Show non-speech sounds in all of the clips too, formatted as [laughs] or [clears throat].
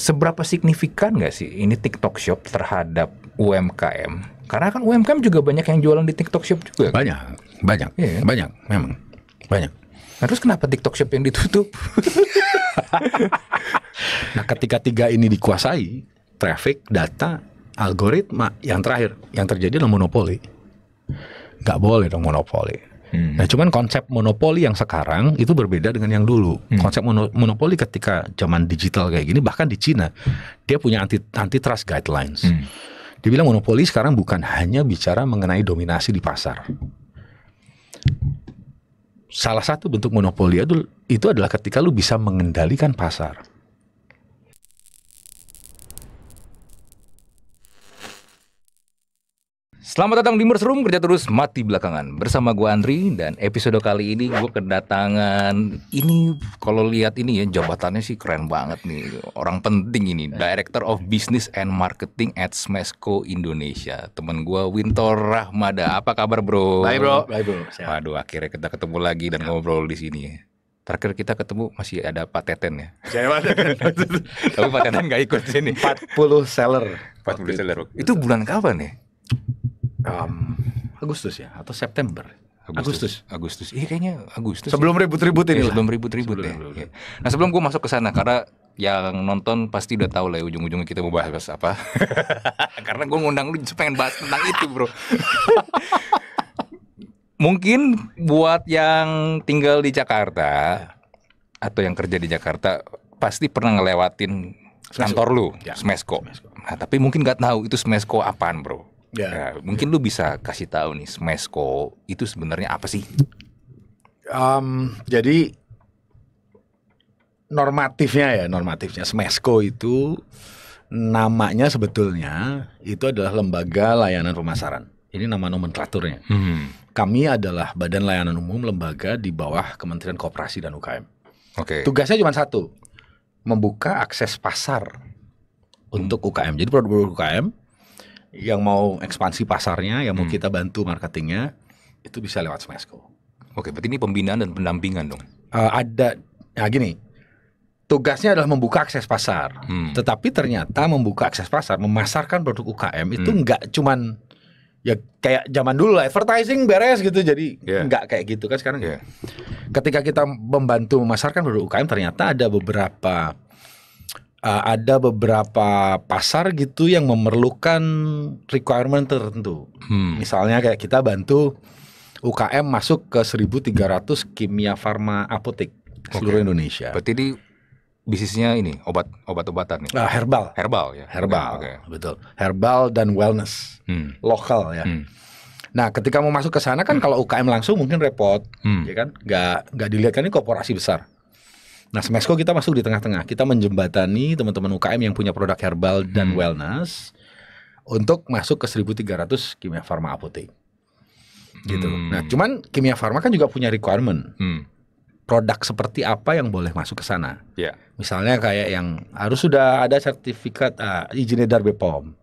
seberapa signifikan nggak sih ini TikTok Shop terhadap UMKM? Karena kan UMKM juga banyak yang jualan di TikTok Shop juga. Banyak, kan? banyak, yeah. Iya, kan? banyak, memang banyak. Nah, terus kenapa TikTok Shop yang ditutup? [laughs] nah, ketika tiga ini dikuasai, traffic, data, algoritma, yang terakhir, yang terjadi adalah monopoli. Gak boleh dong monopoli. Hmm. Nah, cuman konsep monopoli yang sekarang itu berbeda dengan yang dulu. Hmm. Konsep mono, monopoli ketika zaman digital kayak gini, bahkan di Cina, hmm. dia punya anti trust guidelines. Hmm. Dibilang monopoli sekarang bukan hanya bicara mengenai dominasi di pasar. Salah satu bentuk monopoli itu, itu adalah ketika lu bisa mengendalikan pasar. Selamat datang di Room, kerja terus mati belakangan Bersama gue Andri dan episode kali ini gue kedatangan Ini kalau lihat ini ya jabatannya sih keren banget nih Orang penting ini, Director of Business and Marketing at Smesco Indonesia Temen gue Wintor Rahmada, apa kabar bro? Baik bro, baik bro Waduh akhirnya kita ketemu lagi dan ngobrol di sini Terakhir kita ketemu masih ada Pak Teten ya. Saya Tapi Pak Teten gak ikut sini. 40 seller. 40 seller. Itu bulan kapan ya? um, Agustus ya atau September. Agustus. Agustus. Agustus. Iya kayaknya Agustus. Sebelum ya. ribut-ribut ini. Iya, sebelum ribut-ribut ya. ya. Nah, sebelum gue masuk ke sana karena yang nonton pasti udah tahu lah ya, ujung-ujungnya kita mau bahas apa. [laughs] karena gue ngundang lu pengen bahas tentang itu, Bro. [laughs] Mungkin buat yang tinggal di Jakarta ya. atau yang kerja di Jakarta pasti pernah ngelewatin Smesko. kantor lu, ya. Smesko. Smesko. Nah, tapi mungkin gak tahu itu Smesko apaan, Bro. Yeah. Nah, ya, mungkin yeah. lu bisa kasih tahu nih Smesco itu sebenarnya apa sih? Um, jadi normatifnya ya, normatifnya Smesco itu namanya sebetulnya itu adalah lembaga layanan pemasaran. Ini nama nomenklaturnya. Hmm. Kami adalah badan layanan umum lembaga di bawah Kementerian Koperasi dan UKM. Oke. Okay. Tugasnya cuma satu, membuka akses pasar untuk UKM. Jadi produk-produk UKM yang mau ekspansi pasarnya, yang mau hmm. kita bantu marketingnya, itu bisa lewat Smesco. Oke, berarti ini pembinaan dan pendampingan dong. Uh, ada, nah gini, tugasnya adalah membuka akses pasar. Hmm. Tetapi ternyata membuka akses pasar, memasarkan produk UKM itu hmm. cuman ya kayak zaman dulu lah advertising beres gitu jadi yeah. kayak gitu kan sekarang yeah. ketika kita membantu memasarkan produk UKM ternyata ada beberapa uh, ada beberapa pasar gitu yang memerlukan requirement tertentu. Hmm. Misalnya kayak kita bantu UKM masuk ke 1.300 kimia farma apotek okay. seluruh Indonesia. Berarti di bisnisnya ini obat obat-obatan nih. Ya? Eh, uh, herbal. Herbal ya. Herbal. Okay. Betul. Herbal dan wellness. Hmm. Lokal ya. Hmm. Nah, ketika mau masuk ke sana kan hmm. kalau UKM langsung mungkin repot, hmm. ya kan? Gak nggak dilihat kan ini korporasi besar. Nah, Smesco kita masuk di tengah-tengah. Kita menjembatani teman-teman UKM yang punya produk herbal dan hmm. wellness untuk masuk ke 1300 kimia farma apotek. Gitu. Hmm. Nah, cuman kimia farma kan juga punya requirement. Hmm. Produk seperti apa yang boleh masuk ke sana? Yeah. Misalnya kayak yang harus sudah ada sertifikat uh, izin edar BPOM.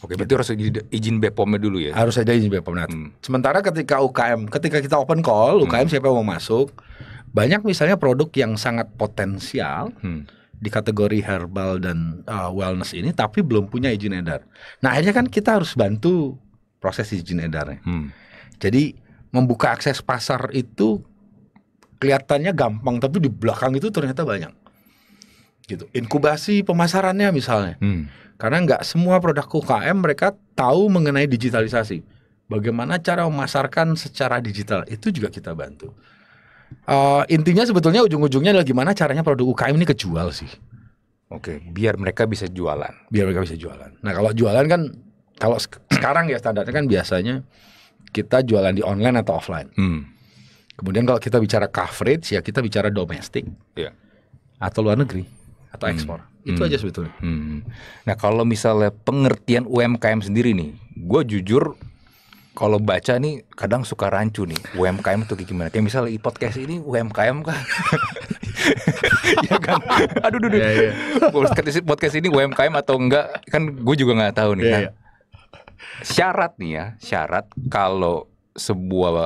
Oke, berarti harus izin bpom dulu ya. Harus aja izin BPOM. Nah, hmm. sementara ketika UKM, ketika kita open call, UKM hmm. siapa yang mau masuk, banyak misalnya produk yang sangat potensial hmm. di kategori herbal dan uh, wellness ini tapi belum punya izin edar. Nah, akhirnya kan kita harus bantu proses izin edarnya. Hmm. Jadi membuka akses pasar itu kelihatannya gampang tapi di belakang itu ternyata banyak. Gitu. Inkubasi pemasarannya misalnya. Hmm. Karena nggak semua produk UKM mereka tahu mengenai digitalisasi bagaimana cara memasarkan secara digital itu juga kita bantu uh, intinya sebetulnya ujung-ujungnya adalah gimana caranya produk UKM ini kejual sih. Oke, biar mereka bisa jualan. Biar mereka bisa jualan. Nah, kalau jualan kan kalau sekarang ya standarnya kan biasanya kita jualan di online atau offline. Hmm. Kemudian kalau kita bicara coverage ya kita bicara domestik yeah. atau luar negeri atau hmm. ekspor. Itu hmm. aja sebetulnya. Hmm. Nah, kalau misalnya pengertian UMKM sendiri nih, gue jujur kalau baca nih kadang suka rancu nih UMKM tuh gimana? Kayak misalnya podcast ini UMKM kah? [laughs] ya kan? Aduh, duh, duh. Yeah, yeah. podcast ini UMKM atau enggak? Kan gue juga nggak tahu nih. Yeah, iya, kan? Iya. yeah. Syarat nih ya, syarat kalau sebuah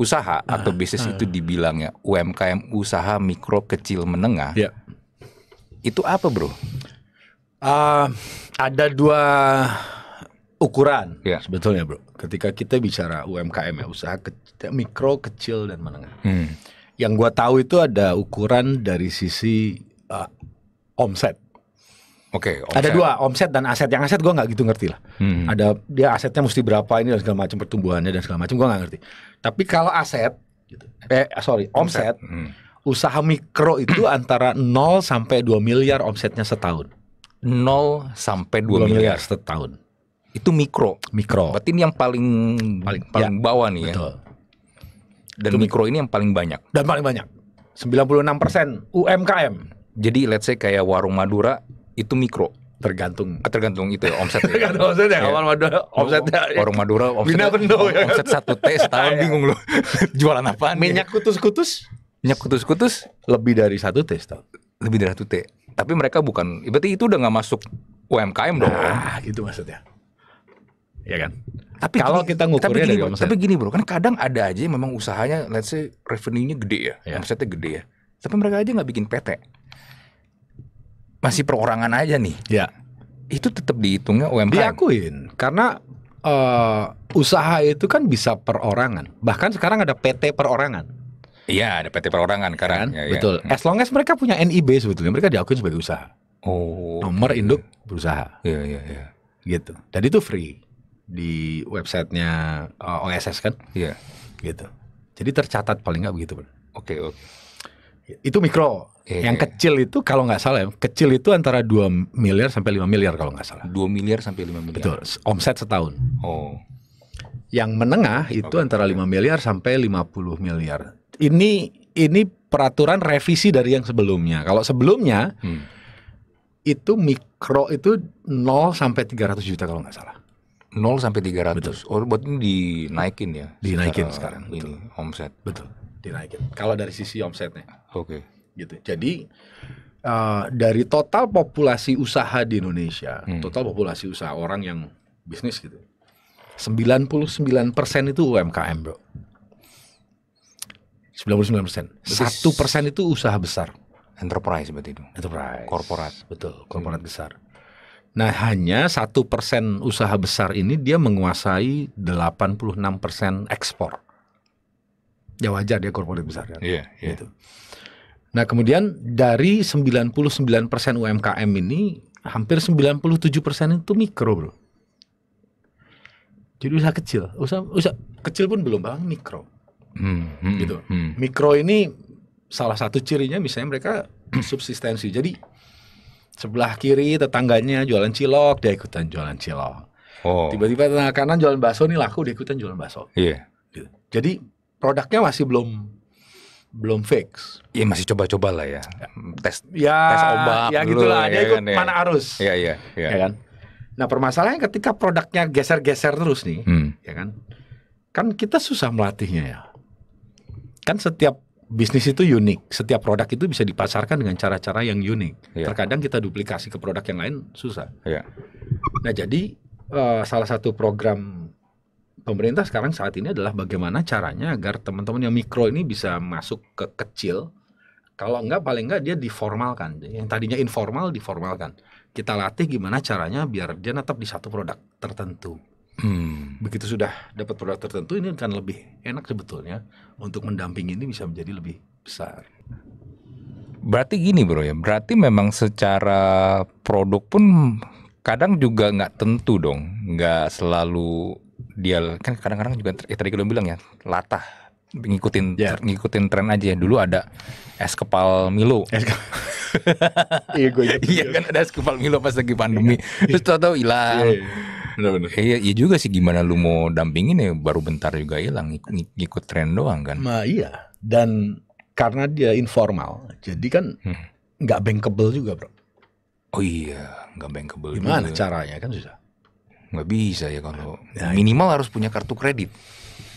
usaha ah, atau bisnis uh, itu dibilangnya UMKM usaha mikro kecil menengah, yeah. itu apa bro? Uh, ada dua ukuran yeah. sebetulnya bro. Ketika kita bicara UMKM ya usaha ke mikro, kecil dan menengah. Hmm. Yang gua tahu itu ada ukuran dari sisi uh, omset. Oke. Okay, ada dua omset dan aset. Yang aset gua nggak gitu ngerti lah. Hmm. Ada dia asetnya mesti berapa ini dan segala macam pertumbuhannya dan segala macam gua nggak ngerti. Tapi kalau aset, gitu. eh sorry omset, omset hmm. usaha mikro itu [clears throat] antara 0 sampai 2 miliar omsetnya setahun. 0 sampai 2, 2 miliar. miliar setahun itu mikro. Mikro. Berarti ini yang paling paling, paling ya, bawah nih ya. betul. ya. Dan itu mikro ini yang paling banyak. Dan paling banyak. 96% UMKM. Jadi let's say kayak warung Madura itu mikro tergantung ah, tergantung itu ya, [laughs] omset ya. tergantung iya. omset ya, awal Madura omsetnya warung Madura omset kendo, ya. omset satu t setahun [laughs] iya. bingung loh. [laughs] jualan apa ya? minyak kutus kutus minyak kutus kutus lebih dari satu t setahun lebih dari satu t tapi mereka bukan berarti itu udah nggak masuk UMKM dong nah, kan? itu maksudnya ya kan? Tapi kalau kita ngukurnya tapi gini, dari omset. Tapi gini bro, kan kadang ada aja yang memang usahanya let's say revenue-nya gede ya, ya. omsetnya gede ya. Tapi mereka aja nggak bikin PT. Masih perorangan aja nih. Ya. Itu tetap dihitungnya UMKM. Diakuin karena uh, usaha itu kan bisa perorangan. Bahkan sekarang ada PT perorangan. Iya, ada PT perorangan sekarang. Kan? Ya, Betul. Ya. As long as mereka punya NIB sebetulnya, mereka diakuin sebagai usaha. Oh. Nomor induk berusaha. Iya, iya, iya. Gitu. Dan itu free di websitenya uh, eh, OSS kan? Iya. Yeah. Gitu. Jadi tercatat paling nggak begitu, Oke, okay, oke. Okay. Itu mikro. Yeah, yang iya. kecil itu kalau nggak salah, ya, kecil itu antara 2 miliar sampai 5 miliar kalau nggak salah. 2 miliar sampai 5 miliar. Betul, omset setahun. Oh. Yang menengah itu okay. antara 5 miliar sampai 50 miliar. Ini ini peraturan revisi dari yang sebelumnya. Kalau sebelumnya hmm. itu mikro itu 0 sampai 300 juta kalau nggak salah. 0 sampai 300. Betul. Oh, buat ini dinaikin ya. Dinaikin sekarang. Ini betul. omset. Betul. Dinaikin. Kalau dari sisi omsetnya. Oke. Okay. Gitu. Jadi uh, dari total populasi usaha di Indonesia, hmm. total populasi usaha orang yang bisnis gitu. 99% itu UMKM, Bro. 99%. Satu persen itu usaha besar. Enterprise berarti itu. Enterprise. Korporat. Betul, korporat hmm. besar. Nah hanya satu persen usaha besar ini dia menguasai 86 persen ekspor. Ya wajar dia korporat besar kan. Iya. Yeah, yeah. gitu. Nah kemudian dari 99 persen UMKM ini hampir 97 persen itu mikro bro. Jadi usaha kecil, usaha, usaha kecil pun belum bang mikro. Hmm, hmm, gitu. Hmm. Mikro ini salah satu cirinya misalnya mereka [clears throat] subsistensi. Jadi sebelah kiri tetangganya jualan cilok dia ikutan jualan cilok oh. tiba-tiba tengah kanan jualan bakso nih laku dia ikutan jualan bakso iya yeah. gitu. jadi produknya masih belum belum fix. Iya masih coba-coba lah ya. ya. Tes ya, tes obat ya dulu gitulah. Lah, dia ya ikut kan, ya. mana ya. arus. Iya iya iya. Ya kan? Nah, permasalahannya ketika produknya geser-geser terus nih, hmm. ya kan? Kan kita susah melatihnya ya. Kan setiap bisnis itu unik. Setiap produk itu bisa dipasarkan dengan cara-cara yang unik. Yeah. Terkadang kita duplikasi ke produk yang lain susah. Yeah. Nah, jadi uh, salah satu program pemerintah sekarang saat ini adalah bagaimana caranya agar teman-teman yang mikro ini bisa masuk ke kecil. Kalau enggak paling enggak dia diformalkan. Yang tadinya informal diformalkan. Kita latih gimana caranya biar dia tetap di satu produk tertentu. Hmm. Begitu sudah dapat produk tertentu ini akan lebih enak sebetulnya untuk mendampingi ini bisa menjadi lebih besar. Berarti gini bro ya, berarti memang secara produk pun kadang juga nggak tentu dong, nggak selalu dia kan kadang-kadang juga ya tadi kalau bilang ya latah ngikutin yeah. ngikutin tren aja ya dulu ada es kepal Milo es ke... [laughs] iya gue iya kan ada es kepal Milo pas lagi pandemi yeah. terus tau-tau hilang yeah. Iya benar-benar. Iya, iya juga sih gimana lu mau dampingin ya baru bentar juga hilang ngikut, ngikut tren doang kan. Nah, iya. Dan karena dia informal, jadi kan hmm. nggak hmm. bankable juga, Bro. Oh iya, nggak bankable. Gimana juga. caranya kan susah. Nggak bisa ya kalau ya, minimal iya. harus punya kartu kredit.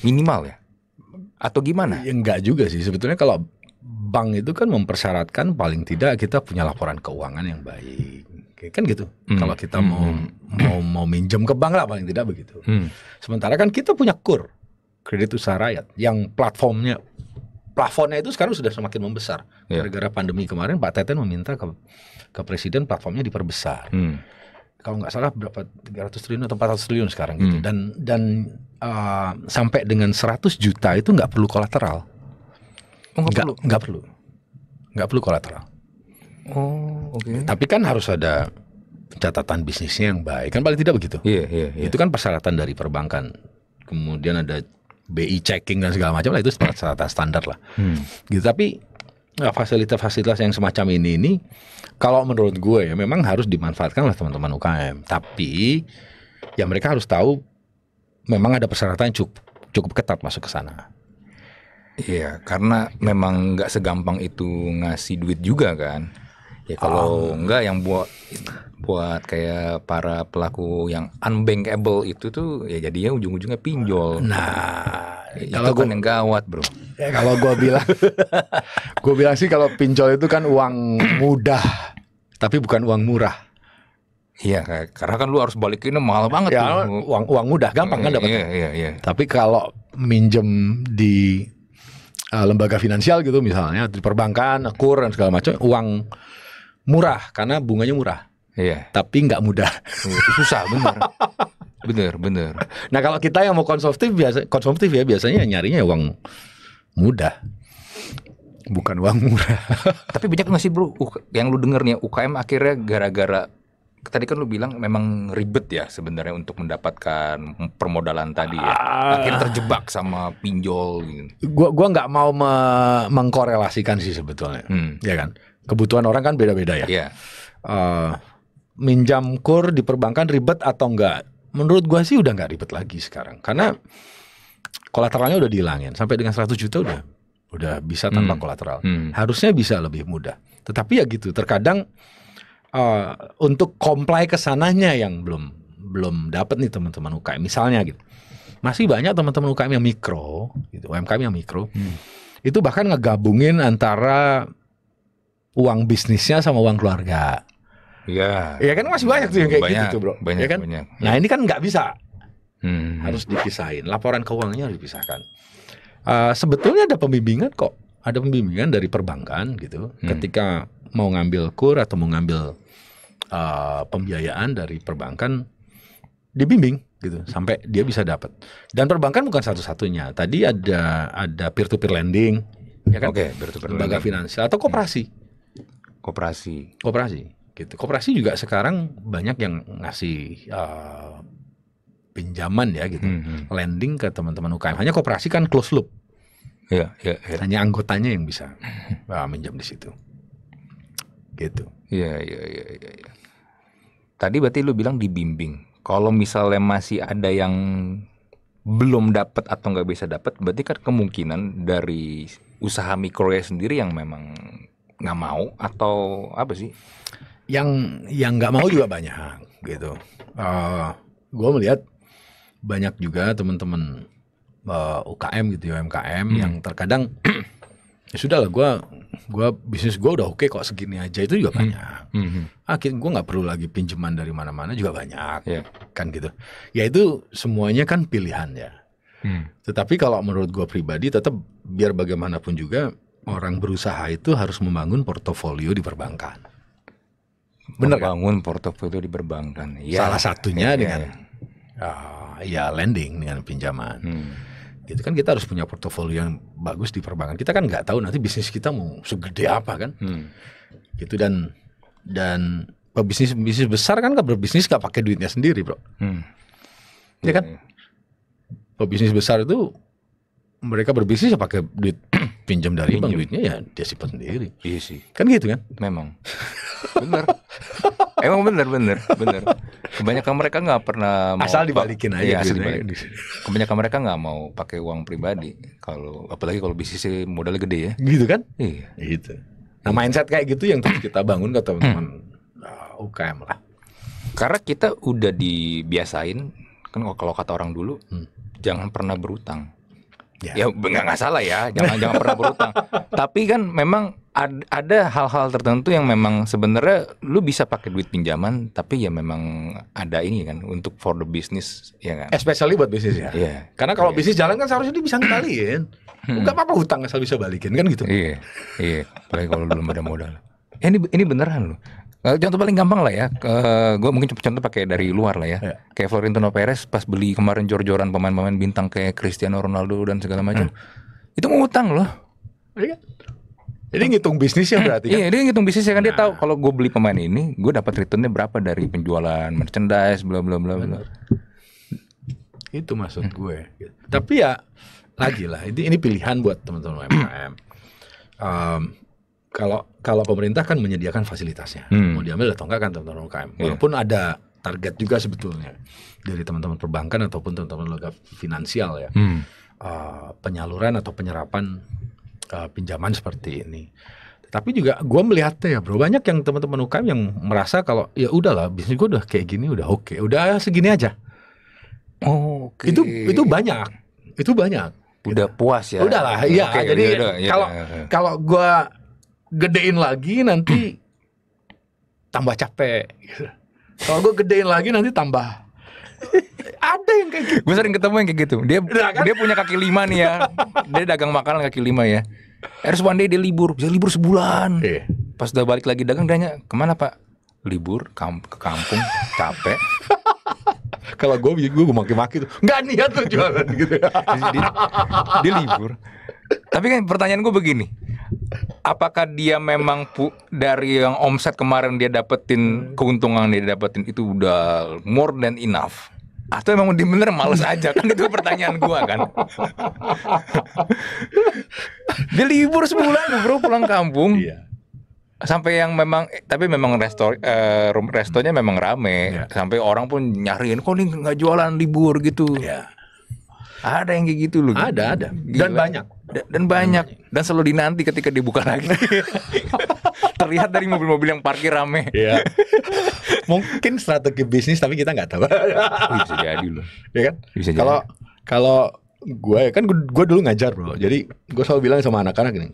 Minimal ya. Atau gimana? Ya enggak juga sih. Sebetulnya kalau bank itu kan mempersyaratkan paling tidak kita punya laporan keuangan yang baik kan gitu hmm. kalau kita hmm. mau mau mau minjem ke bank lah paling tidak begitu hmm. sementara kan kita punya kur kredit usaha rakyat yang platformnya plafonnya itu sekarang sudah semakin membesar yeah. gara-gara pandemi kemarin Pak Teten meminta ke ke presiden platformnya diperbesar hmm. kalau nggak salah berapa 300 triliun atau 400 triliun sekarang gitu hmm. dan dan uh, sampai dengan 100 juta itu nggak perlu kolateral oh, nggak perlu nggak perlu nggak perlu kolateral Oh, oke. Okay. Tapi kan harus ada catatan bisnisnya yang baik. Kan paling tidak begitu. Iya, yeah, iya, yeah, yeah. Itu kan persyaratan dari perbankan. Kemudian ada BI checking dan segala macam lah itu persyaratan standar lah. Hmm. Gitu tapi ya, fasilitas-fasilitas yang semacam ini ini kalau menurut gue ya memang harus dimanfaatkan oleh teman-teman UKM. Tapi ya mereka harus tahu memang ada persyaratan yang cukup cukup ketat masuk ke sana. Iya, karena memang nggak segampang itu ngasih duit juga kan. Ya kalau um. enggak yang buat buat kayak para pelaku yang unbankable itu tuh ya jadinya ujung-ujungnya pinjol. Nah, ya, itu kalau kan gua, yang gawat, Bro. Ya, kalau gua bilang [laughs] gua bilang sih kalau pinjol itu kan uang mudah tapi bukan uang murah. Iya, karena kan lu harus balikinnya mahal banget ya, tuh. Uang uang mudah, gampang kan dapatnya. Iya, iya, iya. Tapi kalau minjem di uh, lembaga finansial gitu misalnya di perbankan, kur dan segala macam, uang murah karena bunganya murah. Iya. Tapi nggak mudah. Oh, susah bener. bener bener. [laughs] Nah kalau kita yang mau konsumtif biasa konsumtif ya biasanya nyarinya ya uang mudah. Bukan uang murah. [laughs] Tapi banyak nggak sih bro yang lu denger nih UKM akhirnya gara-gara tadi kan lu bilang memang ribet ya sebenarnya untuk mendapatkan permodalan tadi ya. Ah. Akhirnya terjebak sama pinjol gitu. Gua gua nggak mau me mengkorelasikan sih sebetulnya. Hmm. Ya kan? Kebutuhan orang kan beda-beda ya. Yeah. Iya. Uh, minjam kur di perbankan ribet atau enggak? Menurut gua sih udah enggak ribet lagi sekarang karena kolateralnya udah dihilangin sampai dengan 100 juta udah udah bisa tanpa hmm. kolateral. Hmm. Harusnya bisa lebih mudah. Tetapi ya gitu, terkadang uh, untuk comply ke sananya yang belum belum dapat nih teman-teman UKM misalnya gitu. Masih banyak teman-teman UKM yang mikro gitu, UMKM yang mikro. Hmm. Itu bahkan ngegabungin antara uang bisnisnya sama uang keluarga. Iya. Iya kan masih banyak tuh yang kayak banyak, gitu, Bro. Iya banyak, ya kan? banyak. Nah, ini kan nggak bisa. Hmm. Harus dipisahin. Laporan keuangannya harus dipisahkan. Uh, sebetulnya ada pembimbingan kok. Ada pembimbingan dari perbankan gitu. Hmm. Ketika mau ngambil kur atau mau ngambil uh, pembiayaan dari perbankan dibimbing gitu sampai dia bisa dapat. Dan perbankan bukan satu-satunya. Tadi ada ada peer to peer lending ya kan? Oke, okay, peer to peer lembaga finansial atau koperasi. Hmm Koperasi. Koperasi gitu. Koperasi juga sekarang banyak yang ngasih uh, pinjaman ya gitu, hmm, hmm. lending ke teman-teman UKM. Hanya koperasi kan close loop. Ya, ya, ya. Hanya anggotanya yang bisa uh, minjam di situ. Gitu. Iya, iya, iya, iya. Ya. Tadi berarti lu bilang dibimbing. Kalau misalnya masih ada yang belum dapat atau nggak bisa dapat, berarti kan kemungkinan dari usaha mikronya sendiri yang memang nggak mau atau apa sih? Yang yang nggak mau juga banyak gitu. Uh, eh, gue melihat banyak juga teman-teman uh, eh, UKM gitu ya UMKM hmm. yang terkadang [clears throat] ya sudah lah gue gua bisnis gue udah oke kok segini aja itu juga hmm. banyak. Hmm. Hmm. Akhirnya gue nggak perlu lagi pinjaman dari mana-mana juga banyak yeah. kan gitu. Ya itu semuanya kan pilihan ya. Hmm. Tetapi kalau menurut gue pribadi tetap biar bagaimanapun juga orang berusaha itu harus membangun portofolio di perbankan. Benar bangun portofolio di perbankan. Ya. Salah satunya ya, dengan ya. Uh, ya lending dengan pinjaman. Hmm. Gitu kan kita harus punya portofolio yang bagus di perbankan. Kita kan nggak tahu nanti bisnis kita mau segede apa kan. Hmm. Gitu dan dan pebisnis bisnis besar kan nggak berbisnis nggak pakai duitnya sendiri bro. Hmm. Ya, ya kan. Ya. Pebisnis besar itu mereka berbisnis ya pakai duit [clears throat] pinjam dari pinjam. bank duitnya ya dia simpan sendiri. Iya sih. Kan gitu kan? Memang. bener. Emang bener bener bener. Kebanyakan mereka nggak pernah mau asal dibalikin aja. Iya, asal dibalikin. Aja. Kebanyakan mereka nggak mau pakai uang pribadi kalau apalagi kalau bisnisnya modalnya gede ya. Gitu kan? Iya. Gitu. Nah mindset kayak gitu yang terus kita bangun ke hmm. teman-teman ah, UKM lah. Karena kita udah dibiasain kan kalau kata orang dulu hmm. jangan pernah berutang Ya, ya nggak salah ya, jangan jangan pernah berutang. [laughs] Tapi kan memang ad, ada hal-hal tertentu yang memang sebenarnya lu bisa pakai duit pinjaman, tapi ya memang ada ini kan untuk for the business ya kan. Especially buat bisnis ya. Yeah. Karena kalau yeah. bisnis jalan kan seharusnya dia bisa ngembaliin. Enggak hmm. apa-apa hutang asal bisa balikin kan gitu. Iya. Yeah. Iya, yeah. apalagi kalau belum ada modal. Eh, ini ini beneran loh. Uh, contoh paling gampang lah ya, uh, gue mungkin contoh pakai dari luar lah ya. Yeah. Kayak Florentino Perez pas beli kemarin jor-joran pemain-pemain bintang kayak Cristiano Ronaldo dan segala macam, hmm. itu ngutang loh. Iya. Jadi ngitung bisnis ya eh, berarti kan? Iya, dia ngitung bisnis ya kan nah. dia tahu kalau gue beli pemain ini, gue dapat returnnya berapa dari penjualan merchandise, bla bla bla bla. Itu maksud hmm. gue. Gitu. Tapi ya lagi lah, ini, ini pilihan buat teman-teman UMKM. Um, kalau kalau pemerintah kan menyediakan fasilitasnya hmm. mau diambil atau enggak kan teman-teman UKM iya. walaupun ada target juga sebetulnya dari teman-teman perbankan ataupun teman-teman lembaga finansial ya hmm. uh, penyaluran atau penyerapan uh, pinjaman seperti ini tapi juga gue melihatnya ya bro banyak yang teman-teman UKM yang merasa kalau ya udahlah bisnis gue udah kayak gini udah oke okay, udah segini aja oh okay. itu itu banyak itu banyak udah puas ya udahlah iya okay, jadi iya, kalau ya, ya, ya. kalau gue gedein lagi nanti tambah capek gitu. Kalau gue gedein lagi nanti tambah ada yang kayak gitu. Gue sering ketemu yang kayak gitu. Dia nah, kan? dia punya kaki lima nih ya. dia dagang makanan kaki lima ya. Harus one day dia libur, bisa libur sebulan. yeah. Pas udah balik lagi dagang dia nanya kemana pak? Libur kamp ke kampung, capek. [laughs] Kalau gue ya gue gue maki-maki tuh, nggak niat tuh jualan gitu. Ya. dia, dia libur. Tapi kan pertanyaan gue begini, apakah dia memang pu dari yang omset kemarin dia dapetin keuntungan dia dapetin itu udah more than enough atau emang dia bener males aja kan itu pertanyaan gua kan dia libur sebulan bro pulang kampung iya. sampai yang memang eh, tapi memang resto uh, restonya memang rame iya. sampai orang pun nyariin kok nih nggak jualan libur gitu iya. Ada yang kayak gitu loh. Ada, ada. Gila. Dan banyak. Dan, dan banyak. Dan selalu dinanti ketika dibuka lagi. [laughs] Terlihat dari mobil-mobil yang parkir rame. Iya. Mungkin strategi bisnis tapi kita nggak tahu. Bisa jadi loh. Iya kan? Bisa jadi. Kalau kalau gue ya, kan gue dulu ngajar bro. Jadi gue selalu bilang sama anak-anak gini.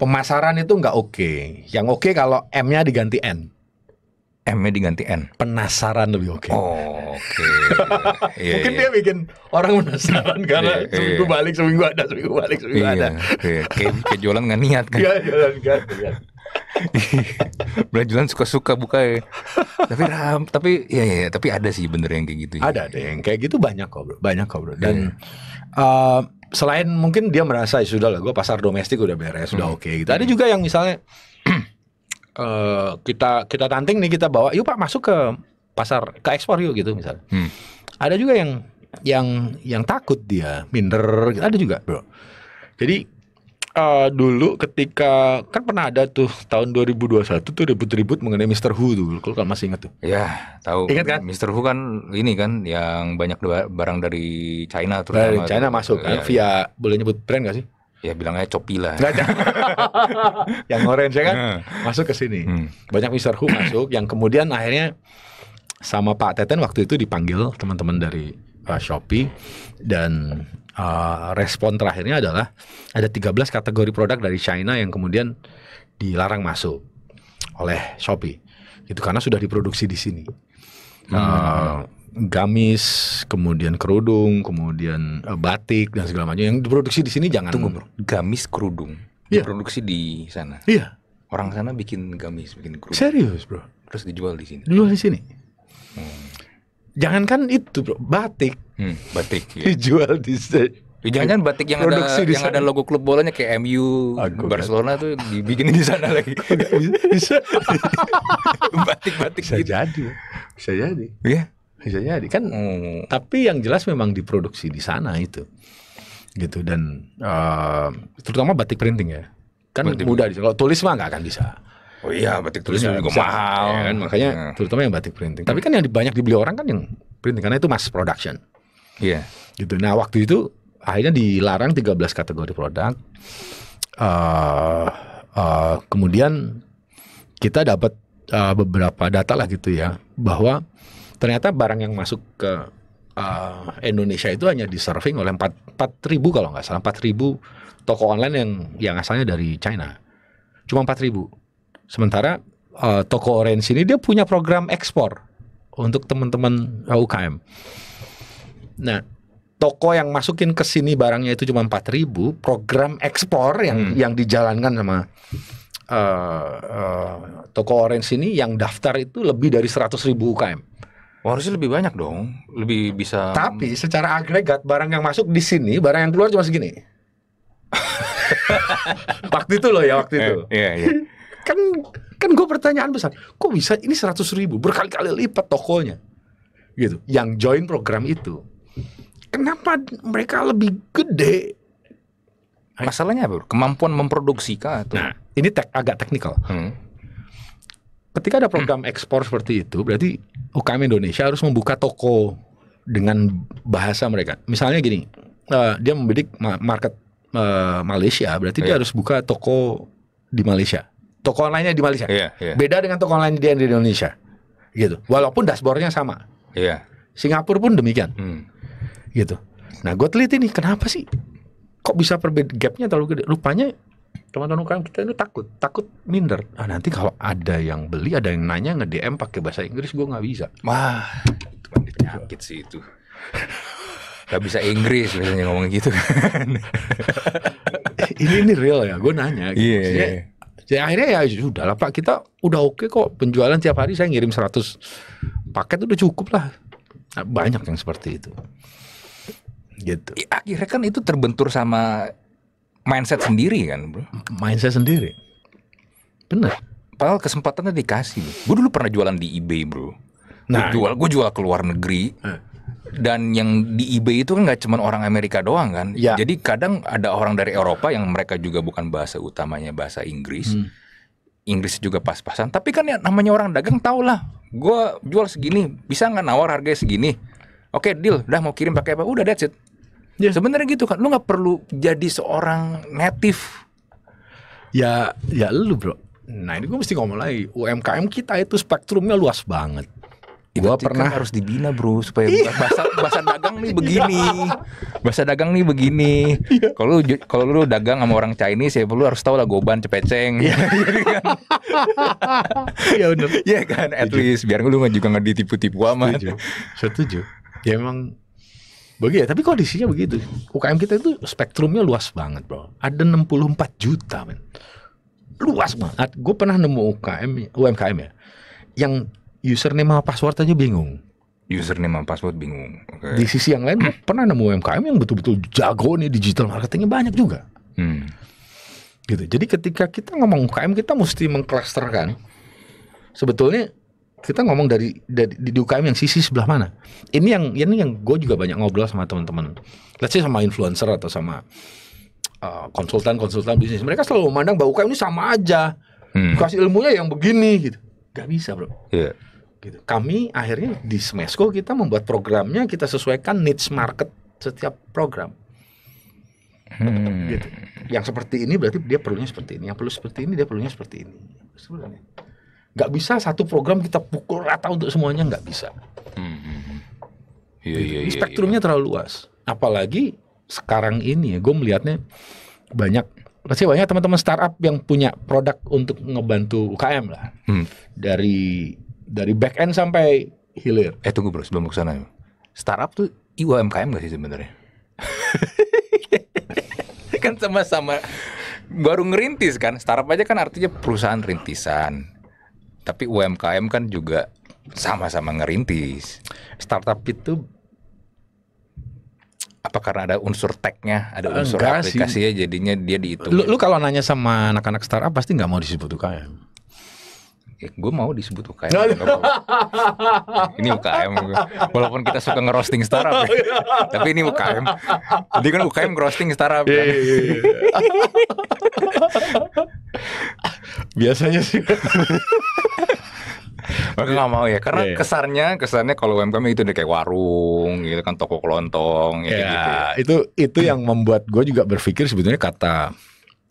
Pemasaran itu nggak oke. Okay. Yang oke okay kalau M-nya diganti N. M-nya diganti N. Penasaran lebih oke. Okay. Oh, oke. Okay. [laughs] Iya, yeah, Mungkin yeah. dia bikin orang penasaran iya, karena yeah, yeah. seminggu balik, seminggu ada, seminggu balik, seminggu yeah, ada. Yeah. Kayak, jualan nggak niat kan? Iya, jualan nggak niat. [laughs] Belanjulan suka-suka buka ya. tapi ram, tapi ya, ya, tapi ada sih bener yang kayak gitu. Ya. Ada, ada yang kayak gitu banyak kok, bro. banyak kok, bro. Dan yeah. Iya. uh, selain mungkin dia merasa ya sudah lah, gue pasar domestik udah beres, hmm. sudah oke okay, gitu. Ada juga yang misalnya uh, kita kita tanting nih kita bawa, yuk Pak masuk ke pasar ke ekspor yuk gitu misal Hmm. Ada juga yang yang yang takut dia minder, gitu. ada juga bro. Jadi uh, dulu ketika kan pernah ada tuh tahun 2021 tuh ribut-ribut mengenai Mister Hu dulu, kalau masih ingat tuh. Ya, tahu. Ingat kan? Mister Hu kan ini kan yang banyak barang dari China terus Dari China masuk ya, ya, via iya. boleh nyebut brand gak sih? ya bilangnya copi lah. [laughs] yang orange ya kan masuk ke sini. Hmm. Banyak Mister Hu masuk yang kemudian akhirnya sama Pak Teten waktu itu dipanggil teman-teman dari uh, Shopee dan uh, respon terakhirnya adalah ada 13 kategori produk dari China yang kemudian dilarang masuk oleh Shopee. Itu karena sudah diproduksi di sini. Hmm. Uh, gamis, kemudian kerudung, kemudian uh, batik dan segala macam yang diproduksi di sini jangan Tunggu, bro. gamis kerudung yeah. diproduksi di sana. Iya. Yeah. Orang sana bikin gamis, bikin kerudung. Serius, Bro. Terus dijual di sini. Dijual di sini. Hmm. Jangankan itu, Bro, batik. Hmm, batik ya. [laughs] dijual di sini. Ya, jangan batik yang ada yang sana. ada logo klub bolanya kayak MU, Aku Barcelona kan. tuh [laughs] dibikin di sana lagi. bisa. [laughs] Batik-batik bisa gitu. jadi. Bisa jadi. Iya. Yeah bisa jadi kan hmm. tapi yang jelas memang diproduksi di sana itu gitu dan uh, terutama batik printing ya kan batik mudah kalau tulis mah nggak akan bisa oh iya batik tulis iya, juga bisa. mahal ya, kan? makanya ya. terutama yang batik printing tapi hmm. kan yang banyak dibeli orang kan yang printing karena itu mass production iya yeah. gitu nah waktu itu akhirnya dilarang 13 kategori produk uh, uh, kemudian kita dapat uh, beberapa data lah gitu ya bahwa Ternyata barang yang masuk ke uh, Indonesia itu hanya diserving oleh 4 4000 kalau nggak salah 4000 toko online yang yang asalnya dari China. Cuma 4000. Sementara uh, toko Orange ini dia punya program ekspor untuk teman-teman eh, UKM. Nah, toko yang masukin ke sini barangnya itu cuma 4000, program ekspor yang hmm. yang dijalankan sama uh, uh, toko Orange ini yang daftar itu lebih dari 100.000 UKM. Wah, harusnya lebih banyak dong, lebih bisa. Tapi secara agregat barang yang masuk di sini, barang yang keluar cuma segini. [laughs] waktu itu loh ya waktu itu. Eh, iya iya. kan kan gue pertanyaan besar, kok bisa ini seratus ribu berkali-kali lipat tokonya, gitu. Yang join program itu, kenapa mereka lebih gede? Masalahnya apa? Kemampuan memproduksi kah? Atau? Nah, ini tek agak teknikal. Hmm ketika ada program ekspor seperti itu, berarti UKM Indonesia harus membuka toko dengan bahasa mereka. Misalnya gini, uh, dia membidik market uh, Malaysia, berarti yeah. dia iya. harus buka toko di Malaysia. Toko online-nya di Malaysia. Yeah, yeah. Beda dengan toko online dia di Indonesia. Gitu. Walaupun dashboardnya sama. Yeah. Singapura pun demikian. Hmm. Gitu. Nah, gue teliti nih, kenapa sih kok bisa perbeda gapnya terlalu gede? Rupanya teman-teman UKM kita ini takut takut minder ah nanti kalau ada yang beli ada yang nanya nge DM pakai bahasa Inggris gue nggak bisa wah itu kan penyakit sih itu Gak bisa Inggris biasanya ngomong gitu kan [laughs] ini ini real ya gue nanya gitu. Iya. yeah, yeah. Jadi akhirnya ya sudah lah Pak kita udah oke kok penjualan tiap hari saya ngirim 100 paket udah cukup lah nah, banyak yang seperti itu gitu ya, akhirnya kan itu terbentur sama mindset sendiri kan, bro. Mindset sendiri. Bener. Padahal kesempatannya dikasih. Gue dulu pernah jualan di eBay, bro. Nah, gue jual, gue jual ke luar negeri. Eh. Dan yang di eBay itu kan nggak cuma orang Amerika doang kan. Ya. Jadi kadang ada orang dari Eropa yang mereka juga bukan bahasa utamanya bahasa Inggris. Hmm. Inggris juga pas-pasan. Tapi kan ya namanya orang dagang tau lah. Gue jual segini, bisa nggak nawar harganya segini? Oke deal, udah mau kirim pakai apa? Udah that's it. Yeah. Sebenarnya gitu kan, lu nggak perlu jadi seorang native. Ya, ya lu bro. Nah ini gue mesti ngomong lagi, UMKM kita itu spektrumnya luas banget. Itu gua kan pernah harus dibina bro supaya iya. bahasa bahasa dagang nih [laughs] iya. begini bahasa dagang nih begini iya. kalau kalau lu dagang sama orang Chinese ya perlu harus tahu lah goban cepeceng iya [laughs] gitu kan iya benar iya kan at least biar lu juga nggak ditipu-tipu amat setuju ya emang Begitu, ya tapi kondisinya begitu. UKM kita itu spektrumnya luas banget, bro. Ada 64 juta, men. Luas banget. Gue pernah nemu UKM, UMKM ya, yang username sama password aja bingung. Username sama password bingung. Okay. Di sisi yang lain, [clears throat] pernah nemu UMKM yang betul-betul jago nih digital marketingnya banyak juga. Hmm. Gitu. Jadi ketika kita ngomong UKM, kita mesti mengklasterkan. Sebetulnya kita ngomong dari, dari di UKM yang sisi sebelah mana? Ini yang ini yang gue juga banyak ngobrol sama teman-teman. Let's say sama influencer atau sama uh, konsultan-konsultan uh, bisnis. Mereka selalu memandang bahwa UKM ini sama aja. Hmm. Kasih ilmunya yang begini gitu. Gak bisa bro. Yeah. Gitu. Kami akhirnya di Smesco kita membuat programnya kita sesuaikan niche market setiap program. Hmm. Gitu. Yang seperti ini berarti dia perlunya seperti ini. Yang perlu seperti ini dia perlunya seperti ini. Sebenarnya gak bisa satu program kita pukul rata untuk semuanya nggak bisa. Hmm. hmm, hmm. Yeah, gitu. yeah, iya, spektrumnya iya. terlalu luas. Apalagi sekarang ini ya, gue melihatnya banyak pasti banyak teman-teman startup yang punya produk untuk ngebantu UKM lah hmm. dari dari back end sampai hilir. Eh tunggu bro sebelum ke sana startup tuh UMKM gak sih sebenarnya? [laughs] kan sama-sama baru ngerintis kan startup aja kan artinya perusahaan rintisan tapi UMKM kan juga sama-sama ngerintis. Startup itu apa karena ada unsur tag-nya, ada unsur Enggak aplikasinya sih. jadinya dia dihitung. Lu, ya? lu kalau nanya sama anak-anak startup pasti nggak mau disebut UKM ya gue mau disebut UKM oh, ini UKM walaupun kita suka ngerosting startup ya. Oh, iya. tapi ini UKM jadi kan UKM ngerosting startup iya, kan? Iya, biasanya sih mereka gak mau ya karena yeah, kesarnya kesannya kalau UMKM itu udah kayak warung gitu kan toko kelontong ya yeah, gitu itu itu yang membuat gue juga berpikir sebetulnya kata